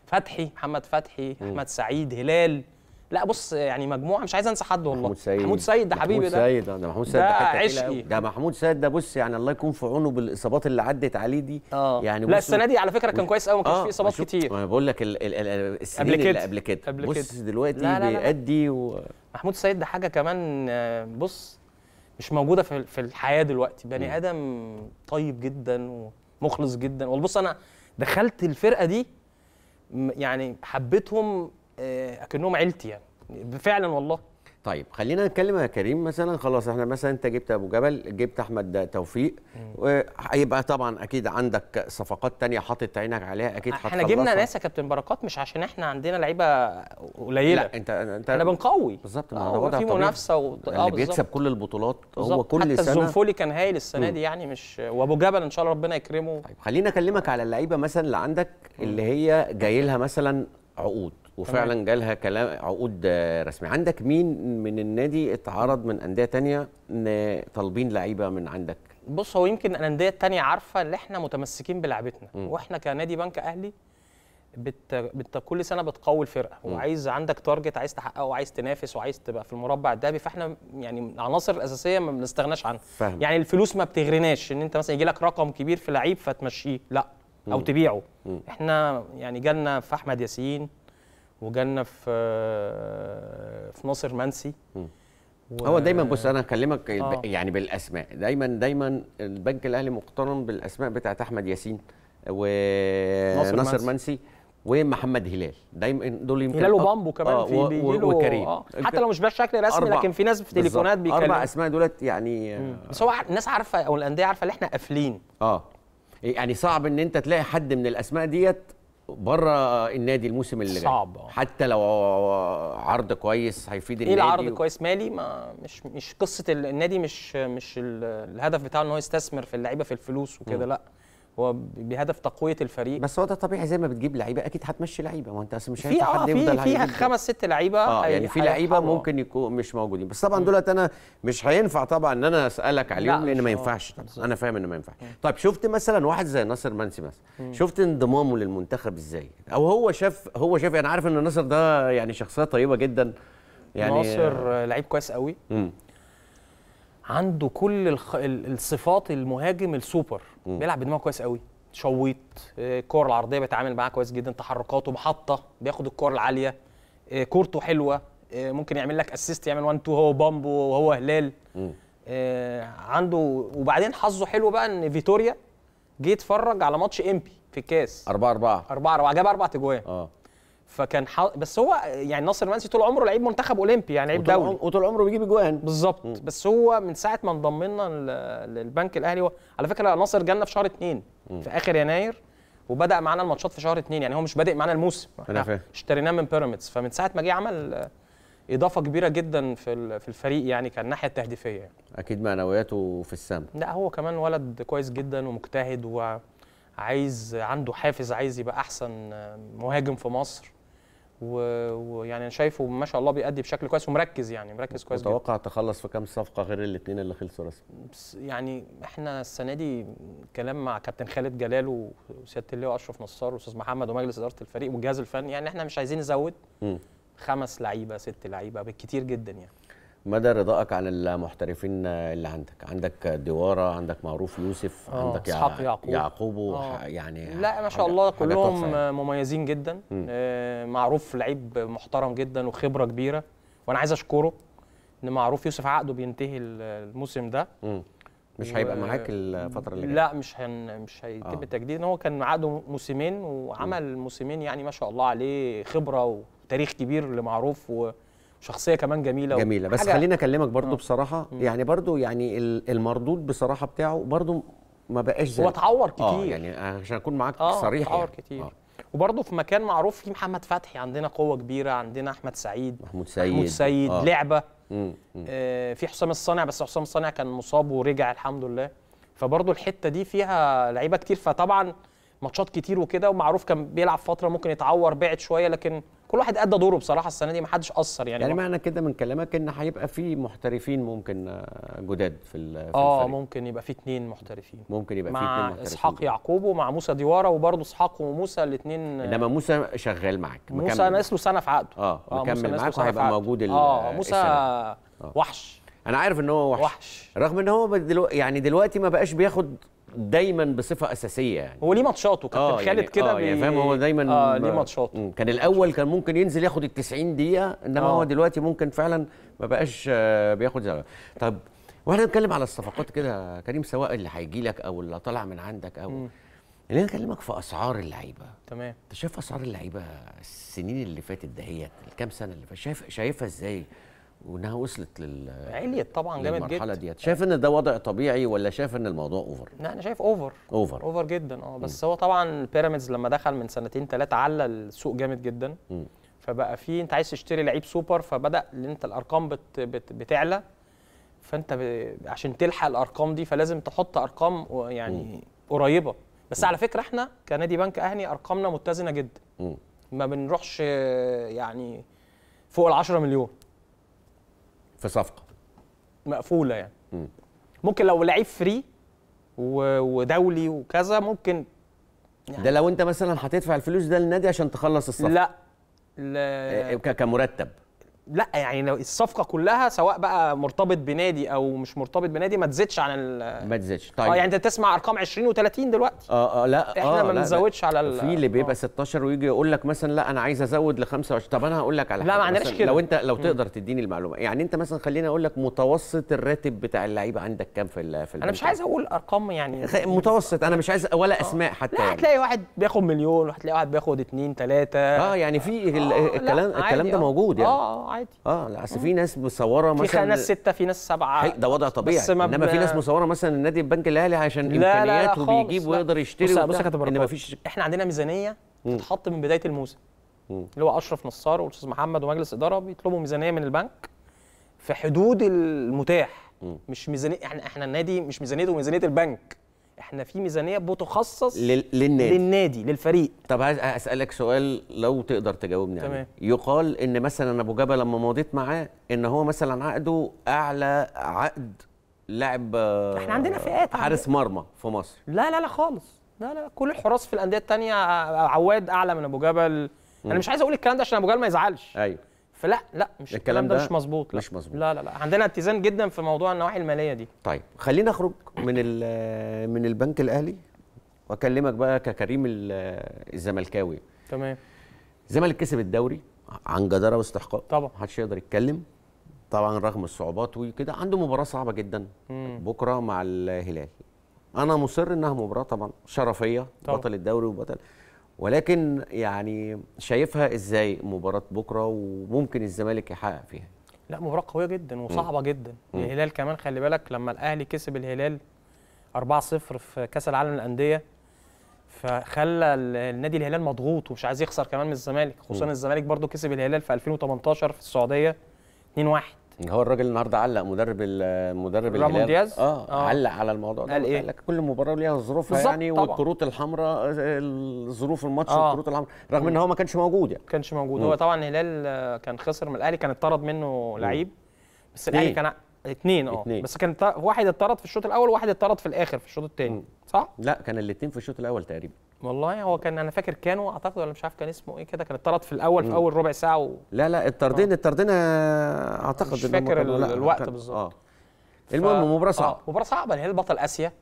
فتحي محمد فتحي احمد سعيد هلال لا بص يعني مجموعه مش عايز انسى حد والله محمود سيد محمود سيد ده حبيبي ده محمود سيد آه، ده محمود سيد ده, ده عشقي ده محمود سيد ده بص يعني الله يكون في عونه بالاصابات اللي عدت عليه دي آه. يعني لا السنه دي على فكره كان كويس قوي ما كانش آه. فيه اصابات كتير انا بقول لك السنين قبل كده قبل كده بص دلوقتي لا لا لا. بيأدي و... محمود سيد ده حاجه كمان آه، بص مش موجوده في في الحياه دلوقتي بني ادم طيب جدا ومخلص جدا والله بص انا دخلت الفرقه دي يعني حبيتهم اكنهم آه، عيلتي يعني فعلا والله طيب خلينا نتكلم يا كريم مثلا خلاص احنا مثلا انت جبت ابو جبل جبت احمد توفيق هيبقى طبعا اكيد عندك صفقات تانية حاطط عينك عليها اكيد هتخلصها احنا جبنا ناس يا كابتن بركات مش عشان احنا عندنا لعيبه قليله لا انت انت احنا بنقوي بالظبط ما آه، هو في منافسه و... آه، اللي بيكسب كل البطولات بالزبط. هو كل حتى سنه حتى الزنفولي كان هايل السنه دي يعني مش وابو جبل ان شاء الله ربنا يكرمه طيب خلينا اكلمك على اللعيبه مثلا اللي عندك اللي هي جاي لها مثلا عقود وفعلا جالها كلام عقود آه، رسميه عندك مين من النادي اتعرض من انديه تانية طالبين لعيبه من عندك بص هو يمكن الانديه التانية عارفه ان احنا متمسكين بلعبتنا واحنا كنادي بنك اهلي بت... بت... كل سنه بتقوي الفرقه وعايز عندك تارجت عايز تحققه وعايز تنافس وعايز تبقى في المربع الذهبي فاحنا يعني العناصر الاساسيه ما بنستغناش عنها فهم. يعني الفلوس ما بتغرناش ان انت مثلا يجي لك رقم كبير في لعيب فتمشيه لا او تبيعه م. احنا يعني جالنا في احمد ياسين وجالنا في آه، في ناصر منسي و... هو دايما بص انا هكلمك آه. يعني بالاسماء دايما دايما البنك الاهلي مقترن بالاسماء بتاعت احمد ياسين وناصر منسي, ومحمد هلال دايما دول يمكن هلال آه، وبامبو كمان آه في بيجي له وكريم آه حتى لو مش بشكل رسمي لكن في ناس في تليفونات بيكلموا اربع اسماء دولت يعني آه بس هو الناس عارفه او الانديه عارفه ان احنا قافلين اه يعني صعب ان انت تلاقي حد من الاسماء ديت بره النادي الموسم اللي جاي صعب حتى لو عرض كويس هيفيد إيه النادي ايه العرض و... كويس مالي ما مش مش قصه النادي مش مش الهدف بتاعه ان هو يستثمر في اللعيبه في الفلوس وكده لا هو بهدف تقويه الفريق بس هو ده طبيعي زي ما بتجيب لعيبه اكيد هتمشي لعيبه ما انت اصل مش هينفع حد آه، يفضل في فيها خمس ست لعيبه اه يعني في لعيبه ممكن يكون مش موجودين بس طبعا دولت انا مش هينفع طبعا ان انا اسالك عليهم لان ما ينفعش طبعا انا فاهم انه ما ينفعش طيب شفت مثلا واحد زي ناصر منسي مثلا شفت انضمامه للمنتخب ازاي او هو شاف هو شاف يعني عارف ان ناصر ده يعني شخصيه طيبه جدا يعني ناصر لعيب كويس قوي مم. عنده كل الخ... الصفات المهاجم السوبر م. بيلعب بدماغه كويس قوي شويط آه، الكور العرضيه بيتعامل معاها كويس جدا تحركاته محطه بياخد الكور العاليه آه، كورته حلوه آه، ممكن يعمل لك اسيست يعمل 1 2 هو بامبو وهو هلال م. عنده وبعدين حظه حلو بقى ان فيتوريا جه يتفرج على ماتش امبي في الكاس 4 4 4 4 جاب اربع تجوان اه فكان حا... بس هو يعني ناصر المنسي طول عمره لعيب منتخب اولمبي يعني لعيب دولي وطول عمره بيجيب اجوان بالظبط بس هو من ساعه ما انضمنا للبنك الاهلي و... على فكره ناصر جالنا في شهر اثنين في اخر يناير وبدا معانا الماتشات في شهر اثنين يعني هو مش بادئ معانا الموسم احنا اشتريناه من بيراميدز فمن ساعه ما جه عمل اضافه كبيره جدا في في الفريق يعني كان الناحيه التهديفيه يعني. اكيد معنوياته في السما لا هو كمان ولد كويس جدا ومجتهد وعايز عنده حافز عايز يبقى احسن مهاجم في مصر ويعني انا شايفه ما شاء الله بيأدي بشكل كويس ومركز يعني مركز كويس متوقع جدا. تخلص في كام صفقه غير الاثنين اللي خلصوا رسمي يعني احنا السنه دي كلام مع كابتن خالد جلال وسياده اللواء اشرف نصار واستاذ محمد ومجلس اداره الفريق والجهاز الفني يعني احنا مش عايزين نزود م. خمس لعيبه ست لعيبه بالكتير جدا يعني مدى رضاك عن المحترفين اللي عندك عندك ديوارة عندك معروف يوسف آه عندك اسحاق يعقوب يعقوب آه يعني لا ما شاء الله كلهم يعني. مميزين جدا آه معروف لعيب محترم جدا وخبرة كبيرة وانا عايز اشكره ان معروف يوسف عقده بينتهي الموسم ده مم. مش هيبقى معاك الفتره اللي جايه لا مش هن مش هيتم آه. التجديد هو كان عقده موسمين وعمل موسمين يعني ما شاء الله عليه خبره وتاريخ كبير لمعروف و... شخصيه كمان جميله جميله بس خليني اكلمك برضو بصراحه يعني برضو يعني المردود بصراحه بتاعه برضو ما بقاش زي هو اتعور آه، كتير آه يعني عشان اكون معاك آه صريح اتعور يعني. كتير آه. وبرضه في مكان معروف في محمد فتحي عندنا قوه كبيره عندنا احمد سعيد محمود سيد محمود سيد آه. لعبه آه في حسام الصانع بس حسام الصانع كان مصاب ورجع الحمد لله فبرضه الحته دي فيها لعيبه كتير فطبعا ماتشات كتير وكده ومعروف كان بيلعب فتره ممكن يتعور بعد شويه لكن كل واحد ادى دوره بصراحه السنه دي ما حدش قصر يعني يعني معنى كده من كلامك ان هيبقى في محترفين ممكن آه، جداد في آه، الفريق اه ممكن يبقى في اثنين محترفين ممكن يبقى في اثنين محترفين مع اسحاق يعقوب ومع موسى ديوارا وبرضه اسحاق وموسى الاثنين انما موسى شغال معاك موسى ناقص له سنه في عقده اه, آه، مكمل معاك وهيبقى موجود اه موسى وحش انا عارف ان هو وحش, وحش. رغم ان هو دلوقتي يعني دلوقتي ما بقاش بياخد دايما بصفه اساسيه يعني هو ليه ماتشاته كابتن آه خالد يعني كده آه يعني فاهم هو دايما آه ليه ماتشاته كان الاول كان ممكن ينزل ياخد ال 90 دقيقه انما آه هو دلوقتي ممكن فعلا ما بقاش آه، بياخد زغل. طب واحنا بنتكلم على الصفقات كده كريم سواء اللي هيجي لك او اللي طالع من عندك او م. خلينا نكلمك في اسعار اللعيبه تمام انت شايف اسعار اللعيبه السنين اللي فاتت دهيت الكام سنه اللي فاتت شايف شايفها ازاي وانها وصلت لل عليت طبعا جامد جدا المرحله ديت شايف ان ده وضع طبيعي ولا شايف ان الموضوع اوفر؟ لا انا شايف اوفر اوفر اوفر جدا اه بس مم. هو طبعا بيراميدز لما دخل من سنتين ثلاثه على السوق جامد جدا مم. فبقى في انت عايز تشتري لعيب سوبر فبدا ان انت الارقام بت بت بتعلى فانت ب... عشان تلحق الارقام دي فلازم تحط ارقام يعني مم. قريبه بس مم. على فكره احنا كنادي بنك اهلي ارقامنا متزنه جدا مم. ما بنروحش يعني فوق ال 10 مليون في صفقه مقفوله يعني م. ممكن لو لعيب فري ودولي وكذا ممكن يعني ده لو انت مثلا هتدفع الفلوس ده للنادي عشان تخلص الصفقه لا لا آه، كمرتب لا يعني الصفقه كلها سواء بقى مرتبط بنادي او مش مرتبط بنادي ما تزيدش عن ال ما تزيدش آه، طيب اه يعني انت تسمع ارقام 20 و30 دلوقتي اه اه لا احنا آه ما بنزودش على ال في اللي بيبقى آه. 16 ويجي يقول لك مثلا لا انا عايز ازود ل 25 طب انا هقول لك على حاجه لا ما عندناش كده لو انت لو تقدر تديني المعلومه يعني انت مثلا خليني اقول لك متوسط الراتب بتاع اللعيبه عندك كام في في انا مش عايز اقول ارقام يعني متوسط انا مش عايز ولا آه. اسماء حتى لا يعني. هتلاقي واحد بياخد مليون وهتلاقي واحد بياخد 2 3 اه يعني في آه، الكلام الكلام ده موجود يعني اه عادي اه لا اصل في ناس مصوره مثلا في ناس سته في ناس سبعه ده وضع طبيعي بس انما في ناس مصوره مثلا النادي البنك الاهلي عشان امكانياته بيجيب ويقدر يشتري بص بص ان مفيش احنا عندنا ميزانيه بتتحط من بدايه الموسم اللي هو اشرف نصار والاستاذ محمد ومجلس اداره بيطلبوا ميزانيه من البنك في حدود المتاح مش ميزانيه احنا احنا النادي مش ميزانيته وميزانيه البنك احنا في ميزانيه بتخصص لل... للنادي للنادي للفريق طب عايز اسالك سؤال لو تقدر تجاوبني تمام. يقال ان مثلا ابو جبل لما مضيت معاه ان هو مثلا عقده اعلى عقد لاعب احنا عندنا فئات حارس مرمى في مصر لا لا لا خالص لا لا كل الحراس في الانديه الثانيه آه، آه، عواد اعلى من ابو جبل انا مش عايز اقول الكلام ده عشان ابو جبل ما يزعلش ايوه فلا لا مش الكلام ده, ده مش مظبوط مش مظبوط لا لا لا عندنا اتزان جدا في موضوع النواحي الماليه دي طيب خلينا اخرج من من البنك الاهلي واكلمك بقى ككريم الزملكاوي تمام الزمالك كسب الدوري عن جداره واستحقاق طبعا محدش يقدر يتكلم طبعا رغم الصعوبات وكده عنده مباراه صعبه جدا مم. بكره مع الهلال انا مصر انها مباراه طبعا شرفيه طبعا. بطل الدوري وبطل ولكن يعني شايفها ازاي مباراه بكره وممكن الزمالك يحقق فيها لا مباراه قويه جدا وصعبه م. جدا م. الهلال كمان خلي بالك لما الاهلي كسب الهلال 4-0 في كاس العالم للانديه فخلى النادي الهلال مضغوط ومش عايز يخسر كمان من الزمالك خصوصا الزمالك برضو كسب الهلال في 2018 في السعوديه 2-1 هو الراجل النهارده علق مدرب مدرب الهلال دياز آه, اه علق على الموضوع ده قال ايه؟ قال لك كل مباراه ليها ظروفها يعني والكروت الحمراء ظروف الماتش آه. والكروت الحمراء رغم ان هو ما كانش موجود يعني ما كانش موجود هو طبعا الهلال كان خسر من الاهلي كان اتطرد منه لعيب بس الاهلي كان اثنين اه بس كان واحد اتطرد في الشوط الاول وواحد اتطرد في الاخر في الشوط الثاني صح؟ لا كان الاثنين في الشوط الاول تقريبا والله هو كان انا فاكر كانوا اعتقد ولا مش عارف كان اسمه ايه كده كان اتطرد في الاول في اول ربع ساعه و... لا لا الطردين الطردين اه. آه، اعتقد مش فاكر الوقت بالظبط اه المهم مباراه صعبه اه، مباراه صعبه الهلال بطل اسيا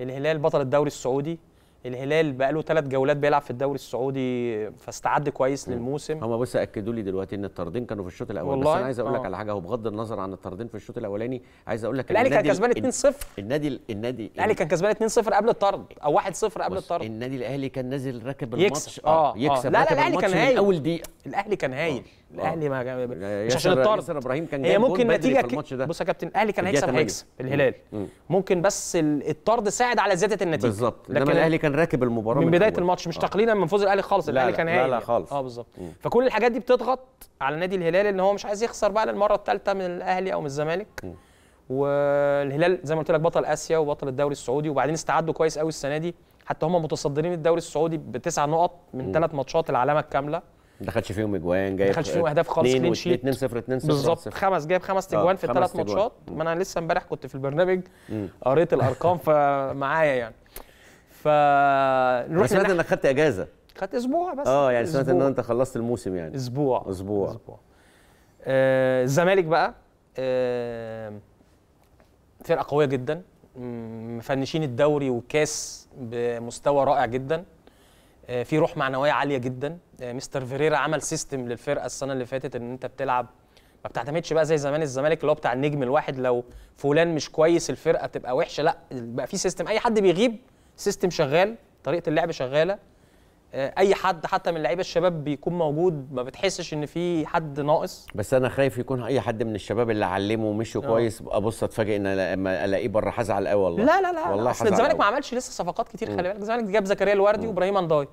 الهلال بطل الدوري السعودي الهلال بقى له ثلاث جولات بيلعب في الدوري السعودي فاستعد كويس مم. للموسم هم بس اكدوا لي دلوقتي ان الطردين كانوا في الشوط الاول والله. بس انا عايز اقول لك آه. على حاجه وبغض النظر عن الطردين في الشوط الاولاني عايز اقول لك الاهلي كان كسبان 2-0 النادي النادي الاهلي كان كسبان 2-0 قبل الطرد او 1-0 قبل الطرد النادي الاهلي كان نازل راكب الماتش آه،, آه،, اه يكسب لا لا الاهلي كان هايل اول دقيقه الاهلي كان هايل آه. الاهلي ما مش عشان الطرد ياسر ابراهيم كان هي ممكن نتيجه ده بص يا كابتن الاهلي كان هيكسب هيكسب الهلال مم. ممكن بس الطرد ساعد على زياده النتيجه بالظبط لكن الاهلي كان راكب المباراه من بدايه الماتش مش آه. تقليلا من فوز الاهلي خالص الاهلي كان هايل لا لا خالص اه بالظبط فكل الحاجات دي بتضغط على نادي الهلال ان هو مش عايز يخسر بقى للمره الثالثه من الاهلي او من الزمالك والهلال زي ما قلت لك بطل اسيا وبطل الدوري السعودي وبعدين استعدوا كويس قوي السنه دي حتى هم متصدرين الدوري السعودي بتسع نقط من ثلاث ماتشات العلامه الكامله ما دخلش فيهم اجوان جايب ما دخلش فيهم اهداف خالص كلين شيت 2 0 2 0 بالظبط خمس جايب خمس اجوان آه، في الثلاث ماتشات ما انا لسه امبارح كنت في البرنامج قريت الارقام فمعايا يعني فنروح سمعت انك خدت اجازه خدت اسبوع بس اه يعني سمعت ان انت خلصت الموسم يعني اسبوع اسبوع اسبوع آه، الزمالك آه بقى آه فرقه قويه جدا مفنشين الدوري والكاس بمستوى رائع جدا آه في روح معنويه عاليه جدا مستر فيريرا عمل سيستم للفرقه السنه اللي فاتت ان انت بتلعب ما بتعتمدش بقى زي زمان الزمالك اللي هو بتاع النجم الواحد لو فلان مش كويس الفرقه تبقى وحشه لا بقى في سيستم اي حد بيغيب سيستم شغال طريقه اللعب شغاله آه، اي حد حتى من لعيبه الشباب بيكون موجود ما بتحسش ان في حد ناقص بس انا خايف يكون اي حد من الشباب اللي علمه ومشي آه. كويس ابص اتفاجئ ان لما الاقيه بره هزعل قوي والله لا لا لا والله اصل الزمالك ما عملش لسه صفقات كتير خلي بالك الزمالك جاب زكريا الوردي وابراهيم انداي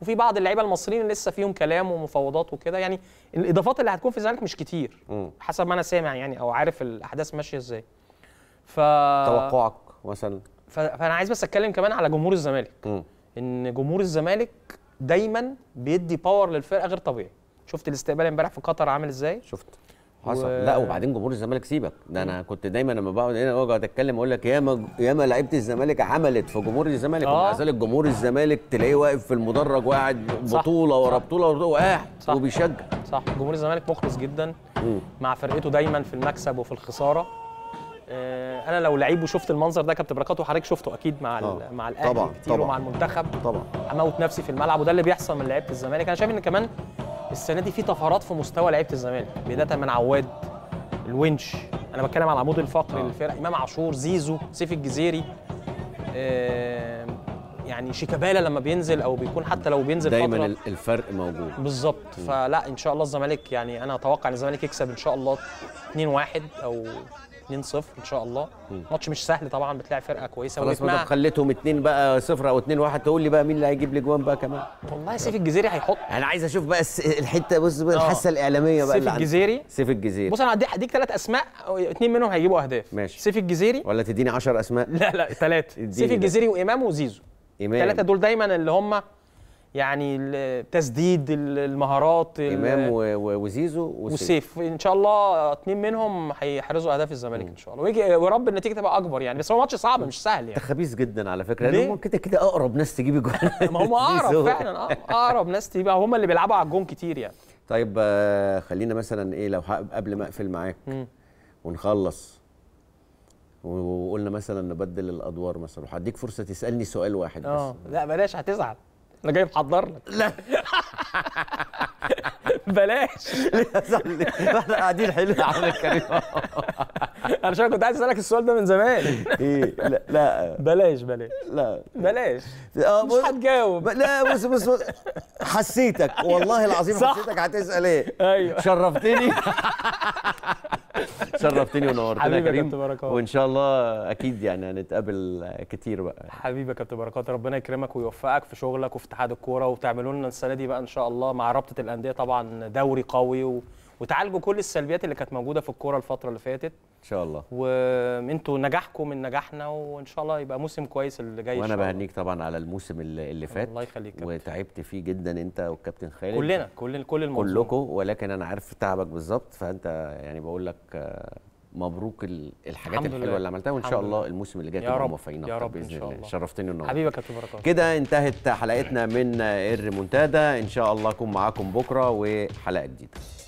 وفي بعض اللعيبه المصريين لسه فيهم كلام ومفاوضات وكده يعني الاضافات اللي هتكون في الزمالك مش كتير م. حسب ما انا سامع يعني او عارف الاحداث ماشيه ازاي ف توقعك مثلا فانا عايز بس اتكلم كمان على جمهور الزمالك ان جمهور الزمالك دايما بيدي باور للفرقه غير طبيعي شفت الاستقبال امبارح في قطر عامل ازاي شفت حصل و... لا وبعدين جمهور الزمالك سيبك ده انا كنت دايما لما بقعد هنا اقعد اتكلم اقول لك ياما ياما لعيبه الزمالك عملت في جمهور الزمالك آه. ومع ذلك جمهور الزمالك تلاقيه واقف في المدرج وقاعد بطوله ورا بطوله وقاعد وبيشجع صح جمهور الزمالك مخلص جدا مم. مع فرقته دايما في المكسب وفي الخساره آه، انا لو لعيب وشفت المنظر ده كابتن بركات وحضرتك شفته اكيد مع آه. مع الاهلي طبعًا كتير طبعًا ومع المنتخب طبعا هموت نفسي في الملعب وده اللي بيحصل من لعيبه الزمالك انا شايف ان كمان السنه دي في طفرات في مستوى لعيبه الزمالك بدايه من عواد الونش انا بتكلم على العمود الفقري للفرق آه. امام عاشور زيزو سيف الجزيري يعني شيكابالا لما بينزل او بيكون حتى لو بينزل دايما فترة الفرق موجود بالظبط فلا ان شاء الله الزمالك يعني انا اتوقع ان الزمالك يكسب ان شاء الله 2-1 او 2-0 ان شاء الله ماتش مش سهل طبعا بتلاعب فرقه كويسه خلاص ما خليتهم 2 بقى 0 او 2 1 تقول لي بقى مين اللي هيجيب لي جوان بقى كمان والله سيف الجزيري هيحط انا عايز اشوف بقى الحته بص بقى آه. الحاسه الاعلاميه بقى سيف الجزيري سيف الجزيري بص انا هديك هديك ثلاث اسماء اثنين منهم هيجيبوا اهداف ماشي سيف الجزيري ولا تديني 10 اسماء لا لا ثلاثه سيف الجزيري وامام وزيزو امام الثلاثه دول دايما اللي هم يعني تسديد المهارات امام وزيزو وسيف وسيف ان شاء الله اثنين منهم هيحرزوا اهداف الزمالك ان شاء الله ويجي ورب النتيجه تبقى اكبر يعني بس هو ماتش صعب مش سهل يعني خبيث جدا على فكره لان هم كده كده اقرب ناس تجيب الجول ما هم اقرب فعلا أه، اقرب ناس تجيب هم اللي بيلعبوا على الجون كتير يعني طيب آه، خلينا مثلا ايه لو قبل ما اقفل معاك ونخلص وقلنا مثلا نبدل الادوار مثلا وهديك فرصه تسالني سؤال واحد بس آه. لا بلاش هتزعل انا جاي محضر لك لا بلاش احنا قاعدين حلو يا عم الكريم انا شايف كنت عايز اسالك السؤال ده من زمان ايه لا لا بلاش بلاش لا بلاش اه مش هتجاوب لا بص بص حسيتك والله العظيم حسيتك هتسال ايه ايوه شرفتني شرفتني ونورتنا يا كريم بركات. وان شاء الله اكيد يعني هنتقابل كتير بقى حبيبي يا كابتن بركات ربنا يكرمك ويوفقك في شغلك وفي اتحاد الكوره وتعملوا لنا السنه دي بقى ان شاء الله مع رابطه الانديه طبعا دوري قوي و... وتعالجوا كل السلبيات اللي كانت موجوده في الكوره الفتره اللي فاتت ان شاء الله وانتوا نجاحكم من نجاحنا وان شاء الله يبقى موسم كويس اللي جاي وانا بهنيك طبعا على الموسم اللي, اللي فات الله يخليك وتعبت فيه جدا انت والكابتن خالد كلنا كل كل المنظومه كلكم ولكن انا عارف تعبك بالظبط فانت يعني بقول لك آه، مبروك الحاجات الحلوه اللي عملتها وان شاء الله الموسم اللي جاي تبقى موفقين اكتر باذن الله شرفتني النهارده حبيبك يا بركات كده انتهت حلقتنا من الريمونتادا آه، ان شاء الله اكون معاكم بكره وحلقه جديده